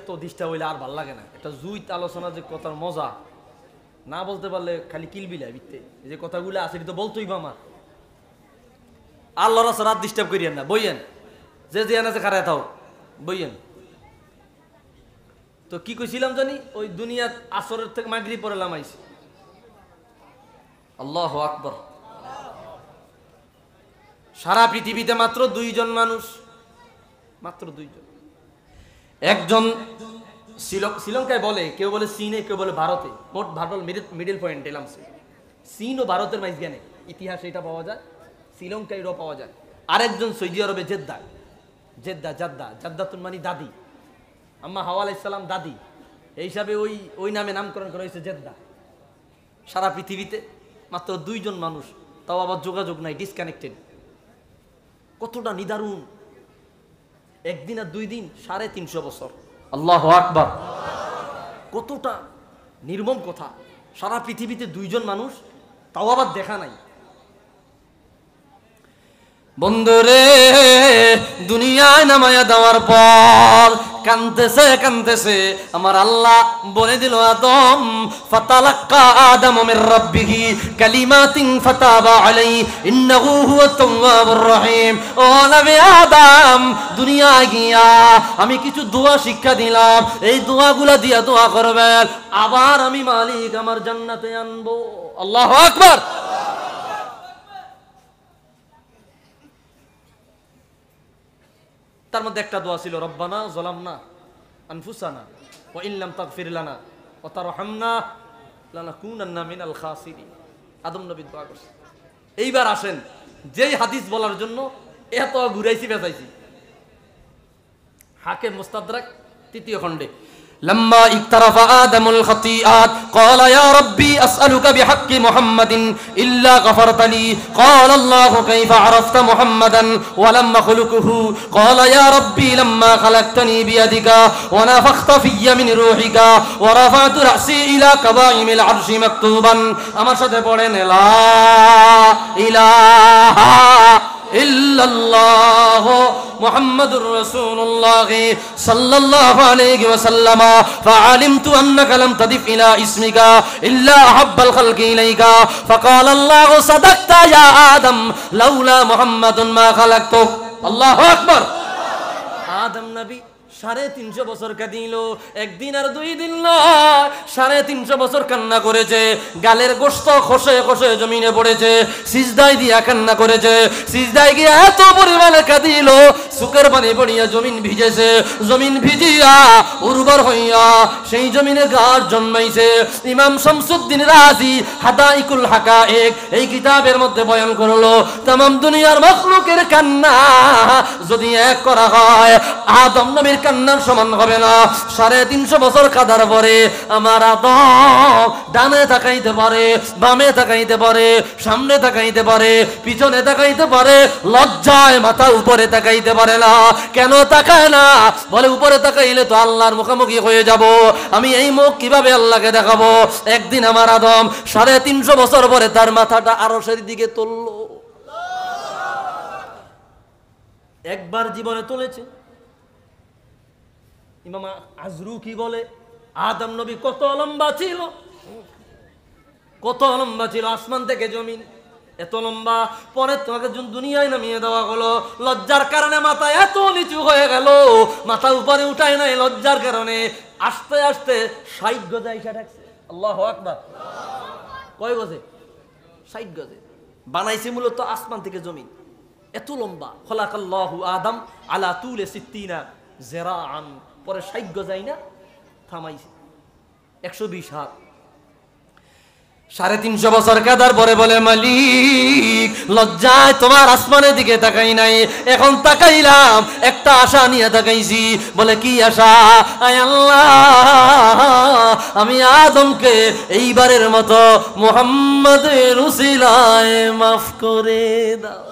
এত দিশটা হইলে আর ভাল লাগে না এটা জুইত আলোচনা যে কথার মজা না বলতে পারলে খালি কিলবিলায় বিত্তে যে কথাগুলো আছে তো বলতোই মামা আল্লাহর রাত ডিস্টার্ব করিয়েন না বইয়েন যে যে আছে খারায় থাও বইয়েন তো কি কইছিলাম জানি ওই দুনিয়ার আসরের থেকে মাগরি পরে লামাইছি আল্লাহ আকবর সারা পৃথিবীতে মাত্র দুইজন মানুষ মাত্র দুইজন একজন শ্রীলঙ্কায় বলে কেউ বলে চীনে কেউ বলে ভারতে মোট ভারত মিডিল পয়েন্ট এলাম চীন ও ভারতের মাঝখানে ইতিহাসে এটা পাওয়া যায় শ্রীলঙ্কা এটাও পাওয়া যায় আরেকজন সৌদি আরবে জেদ্দা জেদ্দা জাদ্দা তুন মানি দাদি আম্মা হাওয়া ইসলাম দাদি এই হিসাবে ওই ওই নামে নামকরণ করা হয়েছে জেদ্দা সারা পৃথিবীতে মাত্র দুইজন মানুষ তাও আবার যোগাযোগ নাই ডিসকানেক্টেড কতটা নিদারুণ একদিন আর দুই দিন সাড়ে তিনশো বছর আল্লাহ আকবার কতটা নির্মম কথা সারা পৃথিবীতে দুইজন মানুষ তাও আবার দেখা নাই বন্ধুরে দুনিয়ায় নামায়া দেওয়ার পর কান্দেছে কান্দেছে আমার আল্লাহ বলে দিল আদম ফাতালাক্কা আদম মির রাব্বিহি কালিমাতিন ফাতাবা আলাই ইন্নাহু হুয়াত তাওয়াবুর রহিম ও নবী আদম দুনিয়া গিয়া আমি কিছু দোয়া শিক্ষা দিলাম এই দোয়াগুলা দিয়া দোয়া করবেন আবার আমি মালিক আমার জান্নাতে আনবো আল্লাহু আকবার তার মধ্যে একটা দোয়া ছিল রব্বানা জলামনা আনফুসানা ও ইল্লাম তাক ফিরলানা ও তার হামনা লানা কুন আন্না মিনাল খাসিরি আদম নবী দোয়া করছে এইবার আসেন যেই হাদিস বলার জন্য এত ঘুরাইছি বেচাইছি হাকে মোস্তাদ্রাক তৃতীয় খণ্ডে لما اقترف آدم الخطيئات قال يا ربي أسألك بحق محمد إلا غفرت لي قال الله كيف عرفت محمدا ولم خلقه قال يا ربي لما خلقتني بيدك ونفخت في من روحك ورفعت رأسي إلى قبائم العرش مكتوبا أما شده بولين لا إله إلا الله محمد رسول الله صلى الله عليه وسلم فعلمت أنك لم تضف إلى اسمك إلا أحب الخلق إليك فقال الله صدقت يا آدم لولا محمد ما خلقته الله أكبر آدم نبي সাড়ে তিনশো বছর কাঁদিল একদিন আর দুই দিন সাড়ে তিনশো বছর কান্না করেছে গালের গোস্ত খসে খসে জমিনে পড়েছে সিজদায় দিয়া কান্না করেছে সিজদায় গিয়ে এত পরিমাণে কাঁদিল সুকের পানি পড়িয়া জমিন ভিজেছে জমিন ভিজিয়া উর্বর হইয়া সেই জমিনে গাছ জন্মাইছে ইমাম শামসুদ্দিন রাজি হাদাইকুল হাকা এক এই কিতাবের মধ্যে বয়ান করলো তাম দুনিয়ার মখলুকের কান্না যদি এক করা হয় আদম নবীর জাহান্নাম সমান হবে না সাড়ে তিনশো বছর কাদার পরে আমার আদম ডানে তাকাইতে পারে বামে তাকাইতে পারে সামনে তাকাইতে পারে পিছনে তাকাইতে পারে লজ্জায় মাথা উপরে তাকাইতে পারে না কেন তাকায় না বলে উপরে তাকাইলে তো আল্লাহর মুখোমুখি হয়ে যাব আমি এই মুখ কিভাবে আল্লাহকে দেখাবো একদিন আমার আদম সাড়ে তিনশো বছর পরে তার মাথাটা আরো দিকে তুললো একবার জীবনে তুলেছে ইমামা আজরু কি বলে আদম নবী কত লম্বা ছিল কত লম্বা ছিল আসমান থেকে জমিন এত লম্বা পরে তোমাকে দুনিয়ায় নামিয়ে দেওয়া হলো লজ্জার কারণে মাথা এত নিচু হয়ে গেল মাথা উপরে উঠায় নাই লজ্জার কারণে আস্তে আস্তে ষাট গজে আইসা ঠেকছে আল্লাহ আকবার কয় গজে ষাট গজে বানাইছে মূলত আসমান থেকে জমিন এত লম্বা খোলাকাল্লাহু আদম আলা তুলে সিত্তিনা জেরা আন পরে সাইজ্ঞ যাই না থামাইছে একশো বিশ হাত সাড়ে তিনশো বছর কাদার পরে বলে মালিক লজ্জায় তোমার আসমানের দিকে তাকাই নাই এখন তাকাইলাম একটা আশা নিয়ে তাকাইছি বলে কি আশা আয় আল্লাহ আমি আদমকে এইবারের মতো মোহাম্মদ রুসিলায় মাফ করে দাও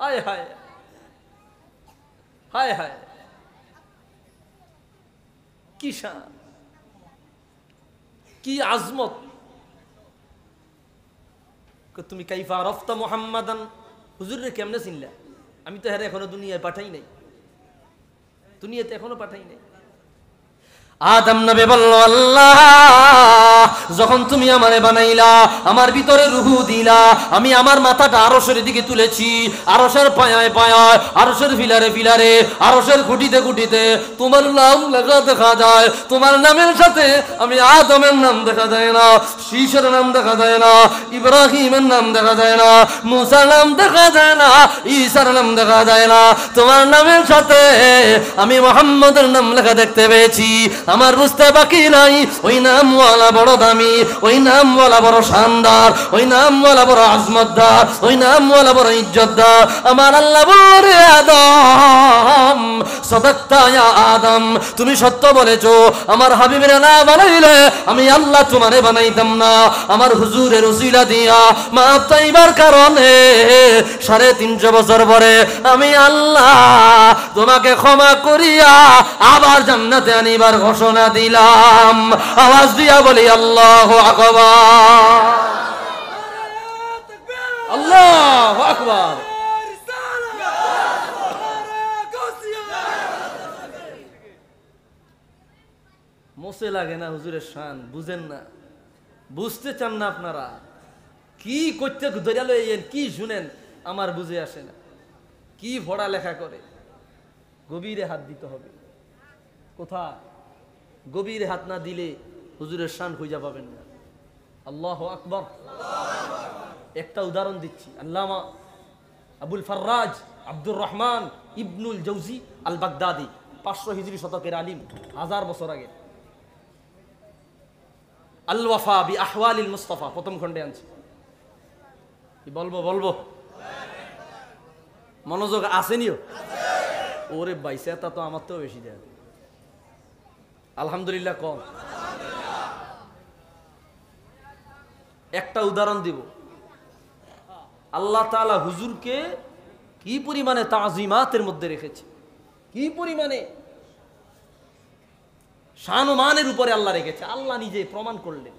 হায় হায় হায় হায় কি শান কি আজমত তুমি কাইফা রফতা মোহাম্মদান হুজুরে কেমনে চিনলা আমি তো হ্যাঁ এখনো দুনিয়ায় পাঠাই নাই দুনিয়াতে এখনো পাঠাই নাই আদম নবে বলল আল্লাহ যখন তুমি আমারে বানাইলা আমার ভিতরে রুহু দিলা আমি আমার মাথাটা আরসের দিকে তুলেছি আরসের পায়ায় পায়ায় আরসের ফিলারে ফিলারে আরসের খুঁটিতে খুঁটিতে তোমার নাম লেখা দেখা যায় তোমার নামের সাথে আমি আদমের নাম দেখা যায় না শীষের নাম দেখা যায় না ইব্রাহিমের নাম দেখা যায় না মুসার নাম দেখা যায় না ঈশার নাম দেখা যায় না তোমার নামের সাথে আমি মোহাম্মদের নাম লেখা দেখতে পেয়েছি আমার বুঝতে বাকি নাই ওই ওয়ালা বড় দামি ওই ওয়ালা বড় শানদার ওই ওয়ালা বড় আজমদ্দার ওই নাম ওয়ালা বড় ইজ্জতদার আমার আল্লাহ বলে আদম সদাক্তায়া আদম তুমি সত্য বলেছো আমার হাবিবের না বানাইলে আমি আল্লাহ তোমারে বানাইতাম না আমার হুজুরের উসিলা দিয়া মা তাইবার কারণে সাড়ে তিনশো বছর পরে আমি আল্লাহ তোমাকে ক্ষমা করিয়া আবার জান্নাতে আনিবার ঘোষণা ঘোষণা দিলাম আওয়াজ দিয়া বলি আল্লাহ আল্লাহ আকবার মোসে লাগে না হুজুরের শান বুঝেন না বুঝতে চান না আপনারা কি করতে দরিয়ালো এন কি শুনেন আমার বুঝে আসে না কি ভরা লেখা করে গভীরে হাত দিতে হবে কোথায় গভীর হাত না দিলে হুজুরের শান খুঁজা পাবেন না আল্লাহ আকবর একটা উদাহরণ দিচ্ছি আল্লামা আবুল ফার্রাজ আব্দুর রহমান ইবনুল জৌজি আল বাগদাদি পাঁচশো হিজড়ি শতকের আলিম হাজার বছর আগে আল ওয়াফা বি ইল মুস্তফা প্রথম খণ্ডে আনছে কি বলবো বলবো মনোযোগ আসেনিও ওরে বাইসে তা তো আমার তো বেশি দেয় আলহামদুলিল্লাহ কম একটা উদাহরণ দিব আল্লাহ তালা হুজুরকে কি পরিমাণে তাজিমাতের মধ্যে রেখেছে কি পরিমাণে সানমানের উপরে আল্লাহ রেখেছে আল্লাহ নিজে প্রমাণ করলেন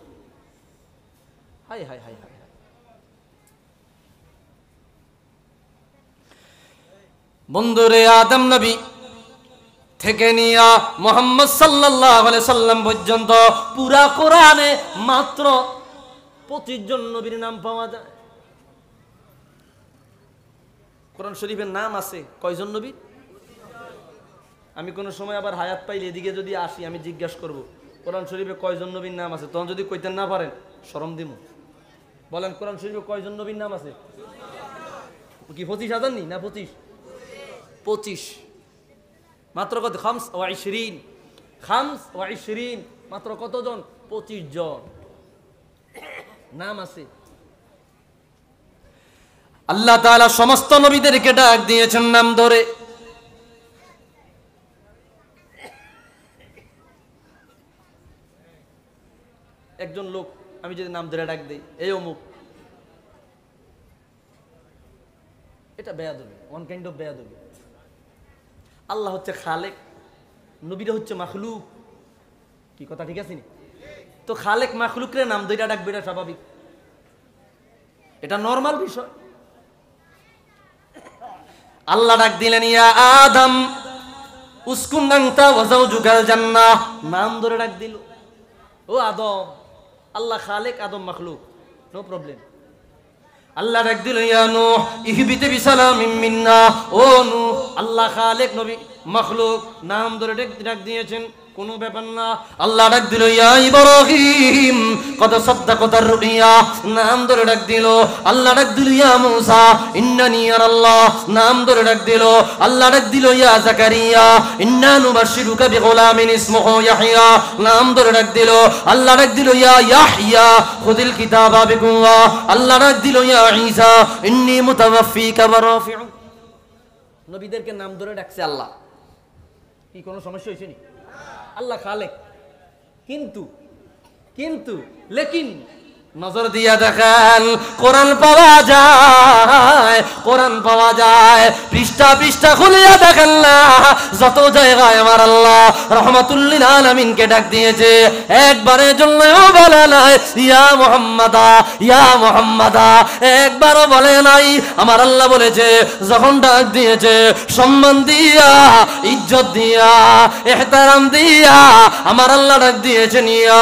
হাই হাই হাই হাই বন্ধুরে আদম নবী থেকে নিয়া মোহাম্মদ সাল্লাহ সাল্লাম পর্যন্ত পুরা কোরআনে মাত্র পঁচিশ জন নবীর নাম পাওয়া যায় কোরআন শরীফের নাম আছে কয়জন নবী আমি কোনো সময় আবার হায়াত পাইলে এদিকে যদি আসি আমি জিজ্ঞাসা করব কোরআন শরীফে কয়জন নবীর নাম আছে তখন যদি কইতেন না পারেন সরম দিম বলেন কোরআন শরীফে কয়জন নবীর নাম আছে কি পঁচিশ হাজার নি না পঁচিশ পঁচিশ মাত্র কত খামস ওয়াইশরিন খামস ওয়াইশরিন মাত্র কতজন পঁচিশ জন নাম আছে আল্লাহ তালা সমস্ত নবীদেরকে ডাক দিয়েছেন নাম ধরে একজন লোক আমি যদি নাম ধরে ডাক দিই এই অমুক এটা বেয়া দেবে ওয়ান কাইন্ড অফ দেবে আল্লাহ হচ্ছে খালেক নবীরা হচ্ছে মাখলুক কি কথা ঠিক আছে নি তো খালেক মাখলুকরে নাম দুইটা ডাকবে এটা স্বাভাবিক এটা নর্মাল বিষয় আল্লাহ ডাক দিলেন ইয়া আদম উস্কুন গাংতা ওয়াজাও জুগাল জান্না নাম ধরে ডাক দিল ও আদম আল্লাহ খালেক আদম মাখলুক নো প্রবলেম আল্লাহ ডাক দিল ইয়ানো ইহিবিতে বিসালাম মিন্না ও নু আল্লাহ খালেক নবী মখলুক নাম ধরে ডাক দিয়েছেন কোনো ব্যাপার না আল্লাহ ডাক দিল ইয়া ইব্রাহিম কত সদ্দা কত রুইয়া নাম ধরে ডাক দিল আল্লাহ ডাক দিল ইয়া মুসা ইন্নানি আল্লাহ নাম ধরে ডাক দিল আল্লাহ ডাক দিল ইয়া জাকারিয়া ইন্না নুবাশিরুকা বিগুলামিন ইসমুহু ইয়াহইয়া নাম ধরে ডাক দিল আল্লাহ ডাক দিল ইয়া ইয়াহইয়া খুদিল কিতাবা বিকুয়া আল্লাহ ডাক দিল ইয়া ঈসা ইন্নি মুতাওয়াফিকা ওয়া রাফিউ নবীদেরকে নাম ধরে ডাকছে আল্লাহ কি কোনো সমস্যা হয়েছে নি আল্লাহ খালেক কিন্তু কিন্তু লেকিন নজর দিয়া দেখেন কোরআন পাওয়া যায় কোরআন পাওয়া যায় পৃষ্ঠা পৃষ্ঠা খুলিয়া দেখেন না যত জায়গায় আমার আল্লাহ রহমাতুল্লিল আলমিনকে ডাক দিয়েছে একবারের জন্য বলে নাই ইয়া মোহাম্মদা ইয়া মোহাম্মদা একবারও বলে নাই আমার আল্লাহ বলেছে যখন ডাক দিয়েছে সম্মান দিয়া ইজ্জত দিয়া এহতারাম দিয়া আমার আল্লাহ ডাক দিয়েছে নিয়া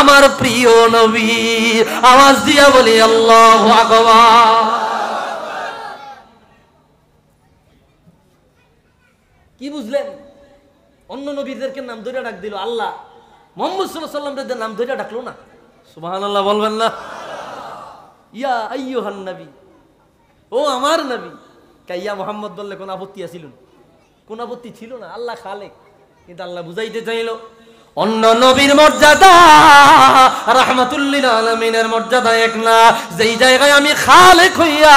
আমার প্রিয় নবী আওয়াজ দিয়া বলি আল্লাহ কি বুঝলেন অন্য নবীদেরকে নাম ধরে ডাক দিল আল্লাহ মোহাম্মদ নাম ধরে ডাকলো না সুবাহ আল্লাহ বলবেন না ইয়া আইয়ুহান নবী ও আমার নবী কাইয়া মোহাম্মদ বললে কোন আপত্তি আসিল কোন আপত্তি ছিল না আল্লাহ খালেক কিন্তু আল্লাহ বুঝাইতে চাইল অন্য নবীর মর্যাদা রাহমাতুল্লিল আলমিনের মর্যাদা এক না যেই জায়গায় আমি খালে খইয়া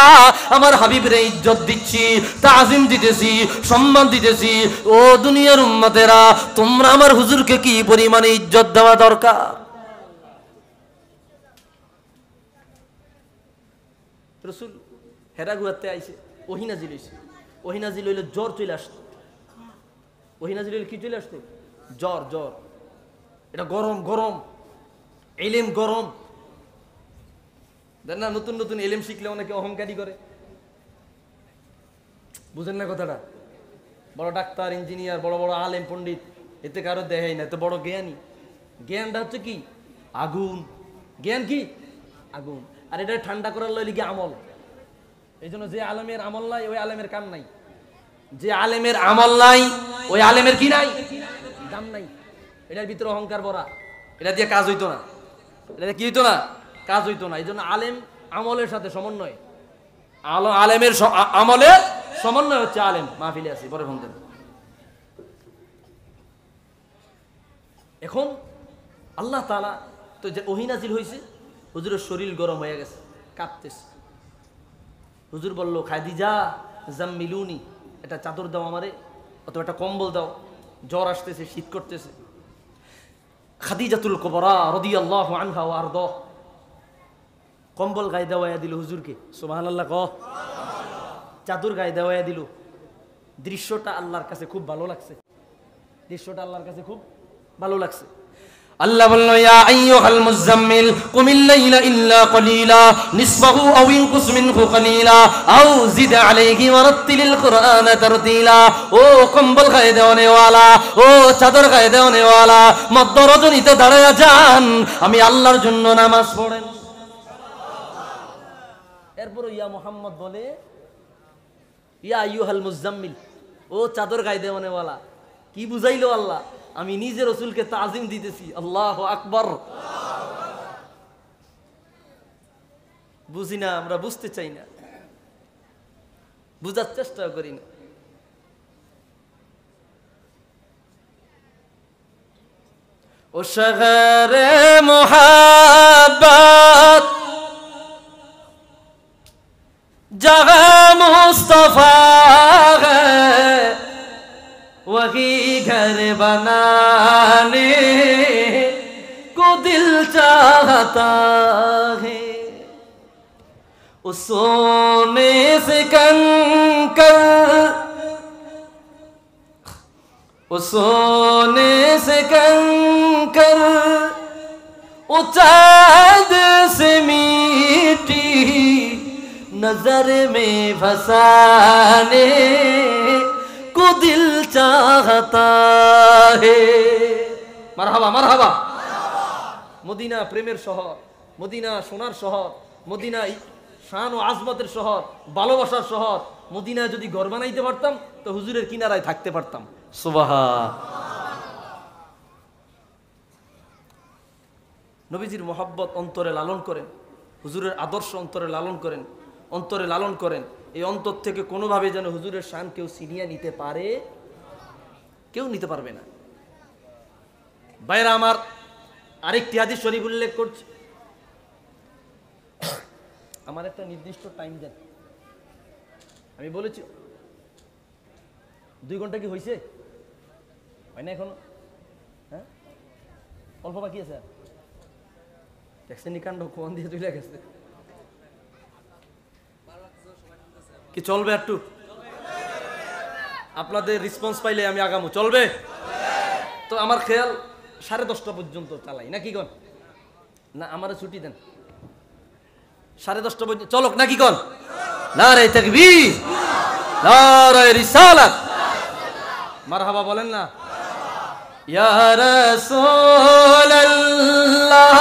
আমার হাবিবরে ইজ্জত দিচ্ছি তাজিম দিতেছি সম্মান দিতেছি ও দুনিয়ার উম্মাদেরা তোমরা আমার হুজুরকে কি পরিমাণে ইজ্জত দেওয়া দরকার রসুল হেরা গুয়াতে আইছে ওহিনাজি হইছে ওহিনাজিল হইলে জ্বর চলে আসতো ওহিনাজির কি চলে আসতো জ্বর জ্বর এটা গরম গরম এলেম গরম দেখ না নতুন নতুন এলেম শিখলে অনেকে অহংকারী করে বুঝেন না কথাটা বড় ডাক্তার ইঞ্জিনিয়ার বড় বড় আলেম পণ্ডিত এতে কারো দেহাই না এত বড় জ্ঞানী জ্ঞানটা হচ্ছে কি আগুন জ্ঞান কি আগুন আর এটা ঠান্ডা করার লইলে কি আমল এই জন্য যে আলমের আমল নাই ওই আলমের কাম নাই যে আলেমের আমল নাই ওই আলেমের কি নাই দাম নাই এটার ভিতরে অহংকার ভরা এটা দিয়ে কাজ হইতো না এটা কি হইতো না কাজ হইতো না এই জন্য আলেম আমলের সাথে সমন্বয় আলো আলেমের আমলে সমন্বয় হচ্ছে আলেম মাহফিলে আছি পরে ফোন এখন আল্লাহ তালা তো যে ওহিনাজিল হয়েছে হুজুরের শরীর গরম হয়ে গেছে কাঁপতেছে হুজুর বলল খাদিজা জাম্মিলুনি একটা চাদর দাও আমারে অথবা একটা কম্বল দাও জ্বর আসতেছে শীত করতেছে খাদিজাতুল কবরা রদি আল্লাহ আনহা আর দ কম্বল গায়ে দেওয়াইয়া দিল হুজুরকে সোমাহান আল্লাহ ক চাদর গায়ে দেওয়াইয়া দিল দৃশ্যটা আল্লাহর কাছে খুব ভালো লাগছে দৃশ্যটা আল্লাহর কাছে খুব ভালো লাগছে আল্লাহ বলল ইয়া আইয়ুহাল মুযাম্মিল কুমিল লাইলা ইল্লা কলিলা নিসবাহু আও ইনকুস মিনহু কলিলা আও জিদ আলাইহি ওয়ারাত্তিলিল কুরআন তারতিলা ও কম্বল গায়ে দেওয়ানে ওয়ালা ও চাদর গায়ে দেওয়ানে ওয়ালা মদরজনিতে রজনীতে দাঁড়ায়া যান আমি আল্লাহর জন্য নামাজ পড়েন এরপর ইয়া মুহাম্মদ বলে ইয়া আইয়ুহাল মুযাম্মিল ও চাদর গায়ে দেওয়ানে ওয়ালা কি বুঝাইলো আল্লাহ আমি নিজে রসুলকে তাজিম দিতেছি আল্লাহ আকবর বুঝি না আমরা বুঝতে চাই না বুঝার চেষ্টা করি না ও সাগরে মোহাবত জগা মুস্তফা وہی گھر بنانے کو دل چاہتا ہے اس سونے سے کنکر اس سونے سے کنکر اچاد سے میٹھی نظر میں بھسانے को दिल चाहता है মারহাবা মারহাবা মদিনা প্রেমের শহর মদিনা সোনার শহর মদিনা শান ও আজমতের শহর ভালোবাসার শহর মদিনা যদি ঘর বানাইতে পারতাম তো হুজুরের কিনারায় থাকতে পারতাম সুবাহা নবীজির মোহাব্বত অন্তরে লালন করেন হুজুরের আদর্শ অন্তরে লালন করেন অন্তরে লালন করেন এই অন্তর থেকে কোনোভাবে যেন হুজুরের শান কেউ সিনিয়া নিতে পারে কেউ নিতে পারবে না বাইরা আমার আরেকটি আদি শরীফ উল্লেখ করছি আমার একটা নির্দিষ্ট টাইম দেন আমি বলেছি দুই ঘন্টা কি হয়েছে হয় না এখনো হ্যাঁ অল্প বাকি আছে আর ট্যাক্সি নিকাণ্ড কোন দিয়ে তুলে গেছে কি চলবে একটু আপনাদের রেসপন্স পাইলে আমি আগামো চলবে তো আমার খেয়াল সাড়ে দশটা পর্যন্ত চালাই নাকি কন না আমারও ছুটি দেন সাড়ে দশটা পর্যন্ত চলক নাকি কন না রে থাকবি না রে মার হাবা বলেন না ইয়া রাসূলুল্লাহ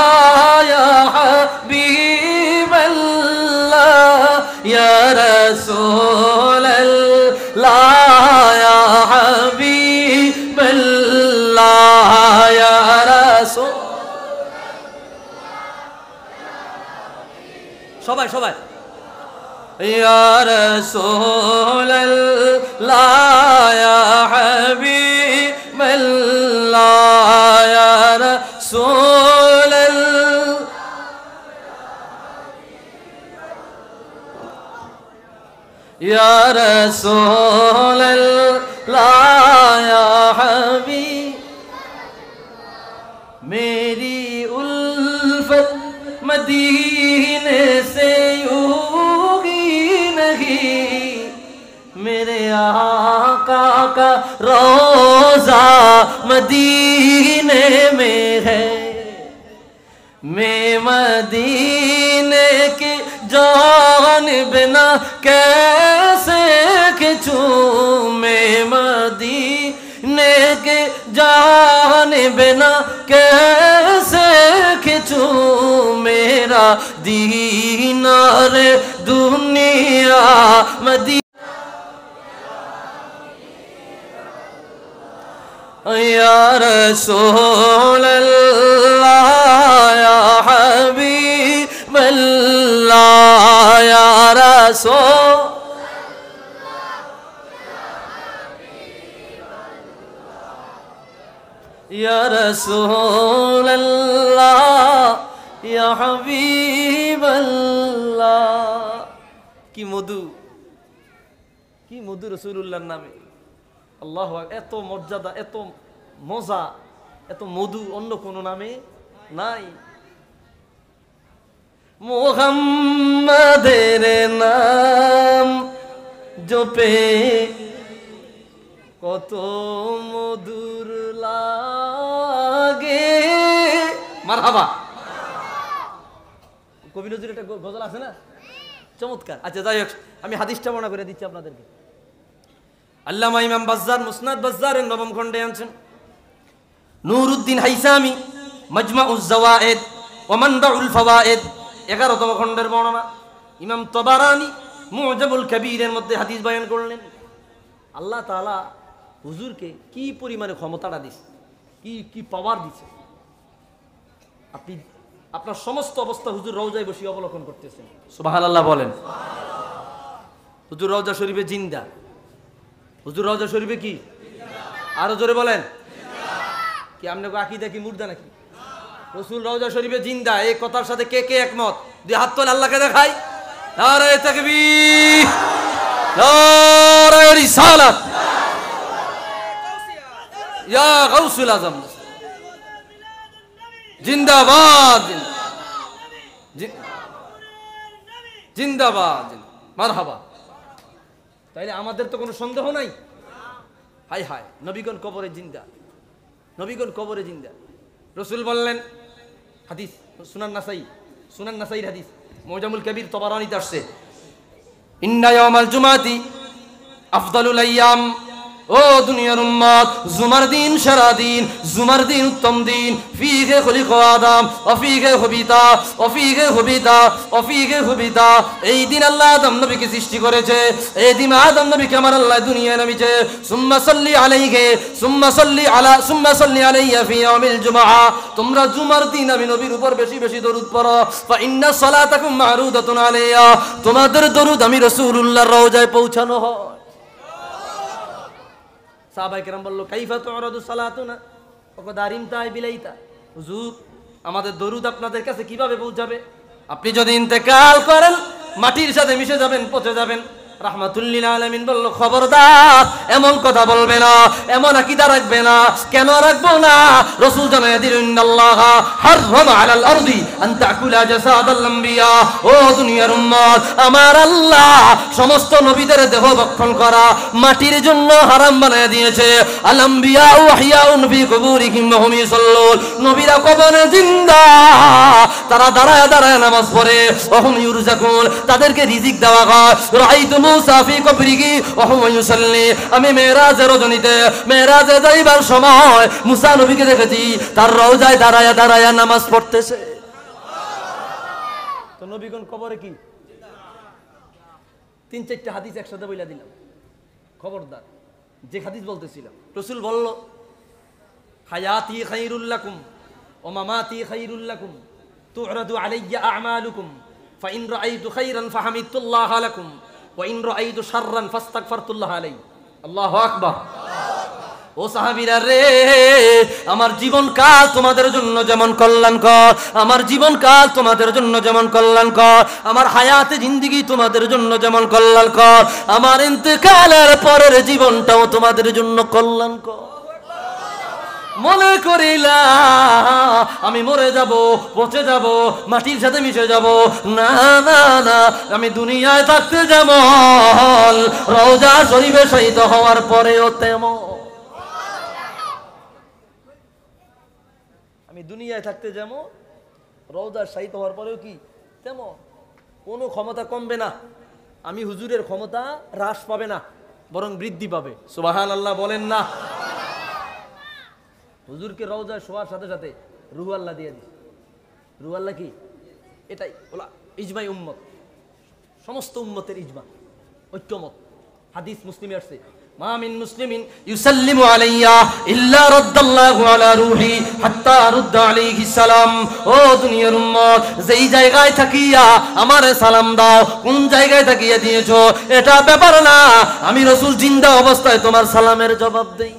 رسول الله يا حبيب الله يا رسول সবাই সবাই يا رسول الله يا حبيب رسول اللہ یا حبیب میری الفت مدینے سے یوگی نہیں میرے آقا کا روزہ مدینے میں ہے میں مدینے کے جانب بنا کہہ کیسے کھچوں میرا دینار دنیا مدینہ یا رسول اللہ یا حبیب اللہ یا رسول রসুল কি মধু কি মধু রসুল্লাহর নামে আল্লাহ এত মর্যাদা এত মজা এত মধু অন্য কোনো নামে নাই মোহাম্মদের নাম জপে কত মধুর কবি একটা গজল আছে না চমৎকার আচ্ছা যাই হোক আমি হাদিসটা মনে করে দিচ্ছি আপনাদেরকে আল্লামা ইমাম মুসনাদ নবম খণ্ডে আনছেন নুরুদ্দিন হাইসামি মজমা উজ্জাওয়ায়েদ ওমান্দা উল ফওয়ায়েদ এগারোতম খণ্ডের বর্ণনা ইমাম তবারানি মুজাবুল কবিরের মধ্যে হাদিস বয়ান করলেন আল্লাহ তালা হুজুরকে কি পরিমাণে ক্ষমতাটা দিছে কি কি পাওয়ার দিছে আপনি আপনার সমস্ত অবস্থা হুজুর রওজায় বসে অবলোকন করতেছেন সুবাহান আল্লাহ বলেন হুজুর রওজা শরীফে জিন্দা হুজুর রওজা শরীফে কি আরো জোরে বলেন কি আপনাকে আকিদা দেখি মুর্দা নাকি রসুল রওজা শরীফে জিন্দা এই কথার সাথে কে কে একমত দুই হাত তোল আল্লাহকে দেখাই নারায় তাকবি নারায় রিসালাত ইয়া গাউসুল আজম জিন্দাবাদ জিন্দাবাদ মার হাবা তাইলে আমাদের তো কোনো সন্দেহ নাই হাই হাই নবীগণ কবরে জিন্দা নবীগণ কবরে জিন্দা রসুল বললেন হাদিস সুনান নাসাই সুনান নাসাইর হাদিস মোজামুল কবির তবারানিতে আসছে ইন্নায়মাল জুমাতি আফদালুল আয়াম ও দুনিয়ার উম্মত জুমার দিন সারা দিন জুমার দিন উত্তম দিন ফিগে খলিক আদাম অফিগে হবিতা অফিগে হবিতা অফিগে হবিতা এই দিন আল্লাহ আদম নবীকে সৃষ্টি করেছে এই দিন আদম নবীকে আমার আল্লাহ দুনিয়া নামিছে সুম্মা সল্লি আলাইহে সুম্মা সল্লি আলা সুম্মা সল্লি আলাইয়া ফি ইয়ামিল জুমআ তোমরা জুমার দিন আমি নবীর উপর বেশি বেশি দরুদ পড়ো ফা ইন্না সালাতাকুম মারুদাতুন আলাইয়া তোমাদের দরুদ আমি রাসূলুল্লাহর রওজায় পৌঁছানো হয় সাহাবাই কেরাম বললো কাইফা তো অরাদু না ওকে দারিম তাই বিলাইতা হুজুর আমাদের দরুদ আপনাদের কাছে কিভাবে পৌঁছাবে আপনি যদি ইন্তেকাল করেন মাটির সাথে মিশে যাবেন পচে যাবেন রাহমাতুল্লিল বলল খবরদার এমন কথা বলবে না এমন রাখবে না কেন রাখবো না জানায় দিল ইন্নাল্লাহ আলাল আরদি আন তাকুলা জাসাদাল ও দুনিয়ার উম্মত আমার আল্লাহ সমস্ত নবীদের দেহ ভক্ষণ করা মাটির জন্য হারাম বানিয়ে দিয়েছে আল আম্বিয়া ও হিয়াউন ফি কুবুরিহিম ওয়া নবীরা কবরে জিন্দা তারা দাঁড়ায় দাঁড়ায় নামাজ পড়ে ওয়া ইউরজাকুন তাদেরকে রিজিক দেওয়া হয় মুসা ফি কবরিহি ওয়া ইউসাল্লি আমি মেরাজে রজনীতে মেরাজে যাইবার সময় মুসা নবীকে দেখেছি তার রওজায় দাঁড়ায়া দাঁড়ায়া নামাজ পড়তেছে তো নবীগণ কবরে কি তিন চারটা হাদিস একসাথে বইলা দিলাম খবরদার যে হাদিস বলতেছিলাম রসুল বলল হায়াতি খাইরুল্লাকুম ও মামাতি খাইরুল্লাকুম তুরাদু আলাইয়া আমালুকুম ফাইন রাআইতু খাইরান ফাহামিদুল্লাহ লাকুম ওয়াইন রাইদু শাররান ফাস্তাগফিরতুল্লাহ আলাই আল্লাহু আকবার ও সাহাবিরা রে আমার জীবন কাল তোমাদের জন্য যেমন কল্যাণ কল্যাণকর আমার জীবন কাল তোমাদের জন্য যেমন কল্যাণ কল্যাণকর আমার হায়াতে জিন্দিগি তোমাদের জন্য যেমন কল্যাণকর আমার ইন্তেকালের পরের জীবনটাও তোমাদের জন্য কল্যাণ কল্যাণকর মনে করিলা আমি মরে যাব পচে যাব মাটির সাথে মিশে যাব না না না আমি দুনিয়ায় থাকতে যাব রওজা শরীফে শহীদ হওয়ার পরেও তেম আমি দুনিয়ায় থাকতে যাব রওজার শাহিত হওয়ার পরেও কি তেম কোনো ক্ষমতা কমবে না আমি হুজুরের ক্ষমতা হ্রাস পাবে না বরং বৃদ্ধি পাবে সুবাহান আল্লাহ বলেন না হুজুরকে রওজায় শোয়ার সাথে সাথে রুহ আল্লাহ দিয়ে দিস রুহ আল্লাহ কি এটাই ওলা ইজমাই উম্মত সমস্ত উম্মতের ইজমা ঐক্যমত হাদিস মুসলিমে আসছে ما من مسلم ও দুনিয়ার উম্মত যেই জায়গায় থাকিয়া আমার সালাম দাও কোন জায়গায় থাকিয়া দিয়েছো এটা ব্যাপার না আমি রসুল জিন্দা অবস্থায় তোমার সালামের জবাব দেই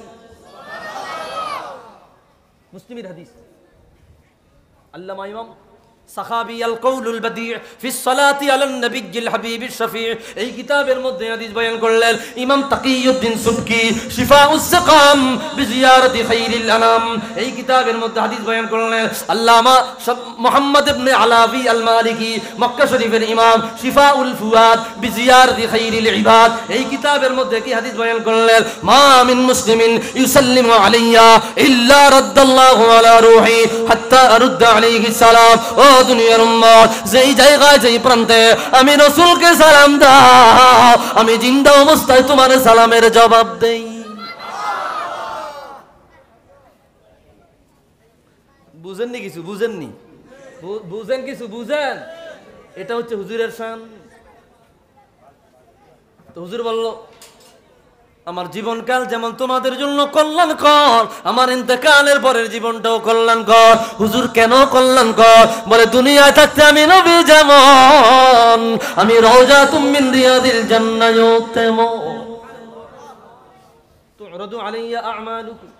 مسلمیر حدیث علامہ امام এই কিতাবের মধ্যে শরীফের ইমাম শিফা উল ফুয়াদ বিজিয়ারতি খাইরিল ইবাদ এই কিতাবের মধ্যে কি হাদিস বয়ান করলেন মা মিন মুসলিমিন ইউসাল্লিমু আলাইয়া সালাম ও দুনিয়ার উম্মত যেই জায়গায় যেই প্রান্তে আমি রসুলকে সালাম দাও আমি জিন্দা অবস্থায় তোমার সালামের জবাব দেই বুঝেননি কিছু বুঝেননি বুঝেন কিছু বুঝেন এটা হচ্ছে হুজুরের সান তো হুজুর বললো আমার জীবনকাল যেমন তোমাদের জন্য কল্যাণ কর আমার ইন্তকালের পরের জীবনটাও কল্যাণ কর হুজুর কেন কর বলে দুনিয়ায় থাকতে আমি নবী যেমন আমি রওজা তুমি রিয়াদিল জান্নায় তেমন তুরদু আলাইয়া আমালুকুম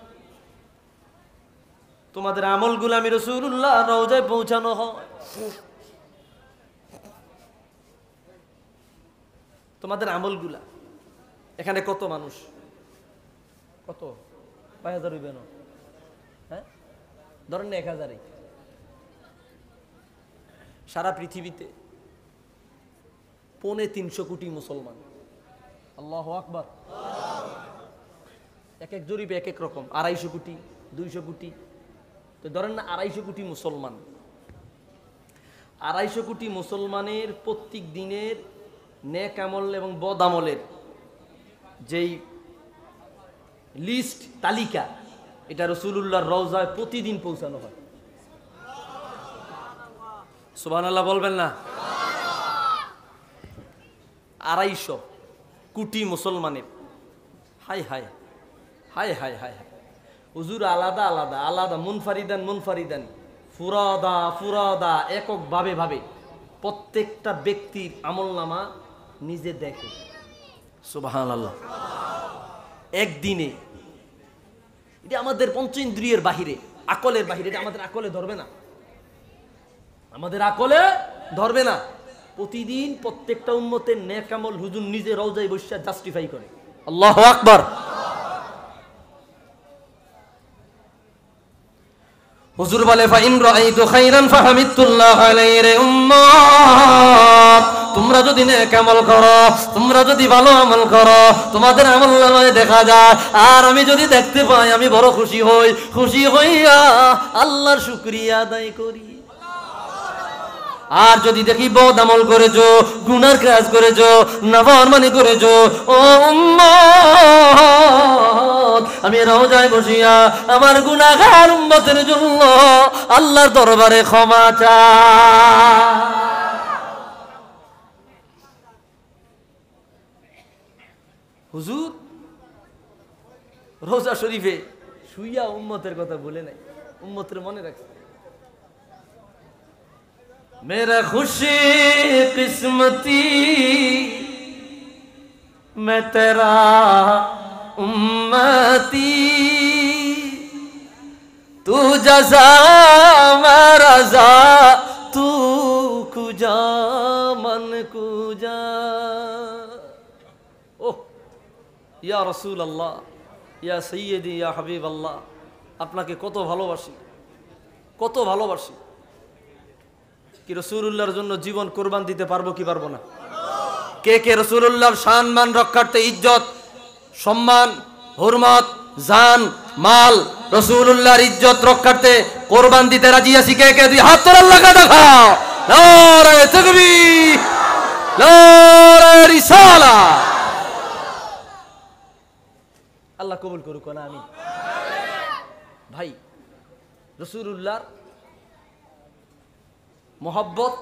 তোমাদের আমলগুলো আমি রসুল্লাহ রওজায় পৌঁছানো হয় তোমাদের আমলগুলা এখানে কত মানুষ কত পাঁচ হাজার হইবে না হ্যাঁ ধরেন না এক হাজারই সারা পৃথিবীতে পৌনে তিনশো কোটি মুসলমান আল্লাহ আকবর এক এক জরিপে এক এক রকম আড়াইশো কোটি দুইশো কোটি তো ধরেন না আড়াইশো কোটি মুসলমান আড়াইশো কোটি মুসলমানের প্রত্যেক দিনের ন্যাক আমল এবং বদ আমলের যেই লিস্ট তালিকা এটা রসুলুল্লাহর রওজায় প্রতিদিন পৌঁছানো হয় সুবাহ আল্লাহ বলবেন না আড়াইশো কোটি মুসলমানের হাই হাই হাই হাই হাই হাই হুজুর আলাদা আলাদা আলাদা মুনফারিদান মুনফারিদান ফুরাদা ফুরাদা এককভাবে ভাবে প্রত্যেকটা ব্যক্তির নামা নিজে দেখে সুবাহান একদিনে এটা আমাদের পঞ্চ ইন্দ্রিয়ের বাহিরে আকলের বাহিরে এটা আমাদের আকলে ধরবে না আমাদের আকলে ধরবে না প্রতিদিন প্রত্যেকটা উন্মতের নেকামল হুজুর নিজে রওজাই বৈশ্যা জাস্টিফাই করে আল্লাহ আকবর হুজুর বলে ফাইন রাইতু খাইরান ফাহামিতুল্লাহ আলাইহি উম্মাহ তোমরা যদি নেক আমল করো তোমরা যদি ভালো আমল করো তোমাদের আমল নামায় দেখা যায় আর আমি যদি দেখতে পাই আমি বড় খুশি হই খুশি হইয়া আল্লাহর শুক্রিয়া আদায় করি আর যদি দেখি বদ আমল করেছো গুনার কাজ করেছো নাফরমানি করেছো ও আমি রোজায় বসিয়া আমার গুনাগার উম্মতের জন্য আল্লাহর দরবারে ক্ষমা চা হুজুর রোজা শরীফে শুইয়া উম্মতের কথা বলে নাই উম্মতের মনে রাখছে মেরা খুশি কিসমতি মে তেরা উম্মতি তু যা মারা তু কুজা মন কুজা ইয়া রসুল আল্লাহ ইয়া সৈয়দি ইয়া হাবিব আল্লাহ আপনাকে কত ভালোবাসি কত ভালোবাসি কি রসুল্লাহর জন্য জীবন কোরবান দিতে পারবো কি পারবো না কে কে রসুল্লাহর সম্মান রক্ষার্থে ইজ্জত সম্মান হরমত জান মাল রসুল্লাহর ইজ্জত রক্ষার্থে কোরবান দিতে রাজি আছি কে কে দুই হাত তোর আল্লাহকে দেখাও লড়াই তকবীর রিসালা আল্লাহ কবুল করুক না আমি ভাই উল্লাহ মহব্বত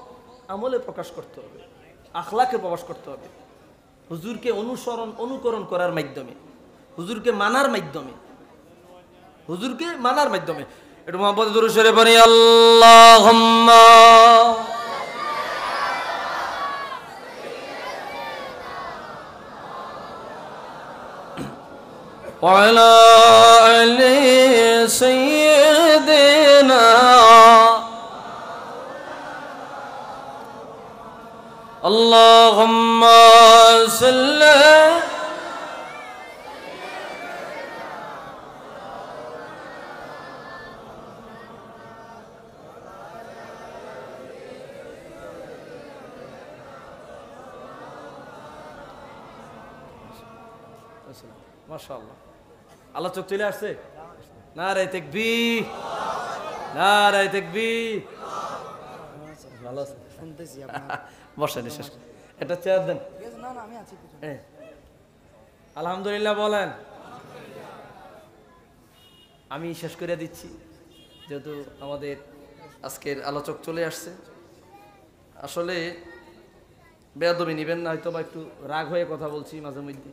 আমলে প্রকাশ করতে হবে আখলাকে প্রকাশ করতে হবে হুজুরকে অনুসরণ অনুকরণ করার মাধ্যমে হুজুরকে মানার মাধ্যমে হুজুরকে মানার মাধ্যমে এটা মোহাম্মদ দরুদ শরীফ আল্লাহ وعلى آل سيدنا اللهم صل ما شاء الله আল্লাহ চোখ চলে আসছে না রে তেকবি না রে তেকবি ভালো শুনতেছি শেষ এটা চেয়ার দেন আলহামদুলিল্লাহ বলেন আমি শেষ করে দিচ্ছি যেহেতু আমাদের আজকের আলোচক চলে আসছে আসলে বেয়াদবি নেবেন না হয়তো বা একটু রাগ হয়ে কথা বলছি মাঝে মধ্যে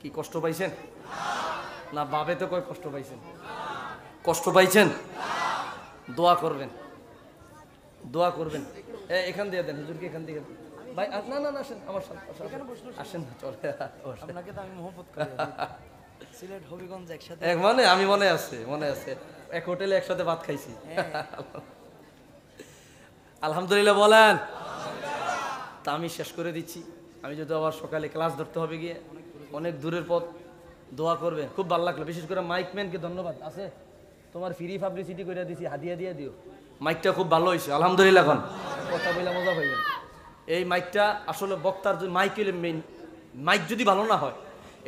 কি কষ্ট পাইছেন না বাবে তো কয় কষ্ট পাইছেন কষ্ট পাইছেন দোয়া করবেন দোয়া করবেন এখান দিয়ে দেন হুজুরকে এখান দিয়ে ভাই না না আসেন আমার আসেন আপনাকে তো আমি সিলেট হবিগঞ্জ একসাথে মানে আমি মনে আছে মনে আছে এক হোটেলে একসাথে ভাত খাইছি হ্যাঁ। আলহামদুলিল্লাহ বলেন তা আমি শেষ করে দিচ্ছি আমি যদি আবার সকালে ক্লাস ধরতে হবে গিয়ে অনেক দূরের পথ দোয়া করবে খুব ভালো লাগলো বিশেষ করে মাইক ম্যানকে ধন্যবাদ আছে তোমার ফ্রি পাবলিসিটি করে দিছি হাদিয়া দিয়ে দিও মাইকটা খুব ভালো হয়েছে আলহামদুলিল্লাহ এখন কথা বলে মজা হয়ে গেল এই মাইকটা আসলে বক্তার যদি মাইক হলে মেইন মাইক যদি ভালো না হয়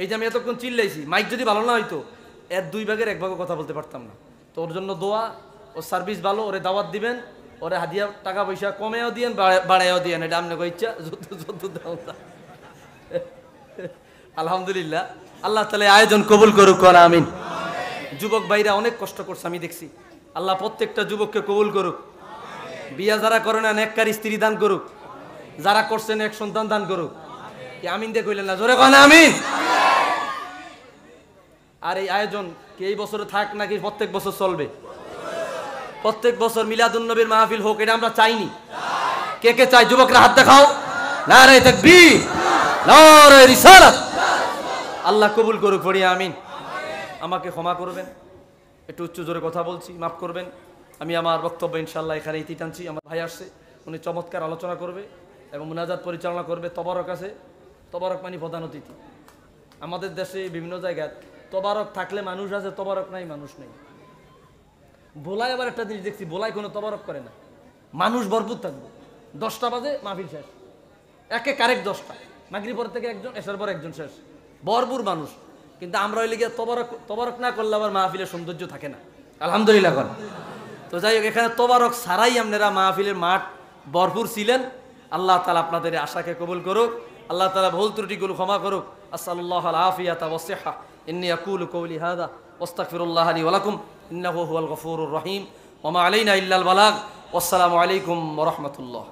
এই যে আমি এতক্ষণ চিল্লাইছি মাইক যদি ভালো না হইতো এর দুই ভাগের এক ভাগও কথা বলতে পারতাম না তো ওর জন্য দোয়া ওর সার্ভিস ভালো ওরে দাওয়াত দিবেন ওরে হাদিয়া টাকা পয়সা কমেও দিয়েন বাড়াইও দিয়েন এটা আপনাকে ইচ্ছা যত যত দাও আলহামদুলিল্লাহ আল্লাহ তালে আয়োজন কবুল করুক আমিন যুবক ভাইরা অনেক কষ্ট করছে আমি দেখছি আল্লাহ প্রত্যেকটা যুবককে কবুল করুক বিয়া যারা করে না এককার স্ত্রী দান করুক যারা করছেন এক সন্তান দান করুক আমিন দিয়ে কইলেন না জোরে কন আমিন আর এই আয়োজন কি এই বছরে থাক নাকি প্রত্যেক বছর চলবে প্রত্যেক বছর মিলাদুন্নবীর মাহফিল হোক এটা আমরা চাইনি কে কে চাই যুবকরা হাত দেখাও না রে তাকবীর না রে রিসালাত আল্লাহ কবুল করুক পড়িয়া আমিন আমাকে ক্ষমা করবেন একটু উচ্চ জোরে কথা বলছি মাফ করবেন আমি আমার বক্তব্য ইনশাল্লাহ এখানে ইতি টানছি আমার ভাই আসছে উনি চমৎকার আলোচনা করবে এবং মুনাজাত পরিচালনা করবে তবারক আছে তবারক মানে প্রধান অতিথি আমাদের দেশে বিভিন্ন জায়গায় তবারক থাকলে মানুষ আছে তবারক নাই মানুষ নেই বোলায় আবার একটা জিনিস দেখছি বোলায় কোনো তবারক করে না মানুষ ভরপুর থাকবে দশটা বাজে মাহফিল শেষ একে কারেক দশটা মাগরি পর থেকে একজন এসার পর একজন শেষ বরপুর মানুষ কিন্তু আমরা ওই তবরক তবরক না করলে আবার মাহফিলের সৌন্দর্য থাকে না আলহামদুলিল্লাহ কর তো যাই হোক এখানে তবারক সারাই আপনারা মাহফিলের মাঠ বরপুর ছিলেন আল্লাহ তালা আপনাদের আশাকে কবুল করুক আল্লাহ তালা ভুল ত্রুটিগুলো ক্ষমা করুক আসাল্লাহ আলী রহিম ওমা আলাইনা ইল্লাল বালাগ আসসালামু আলাইকুম রহমতুল্লাহ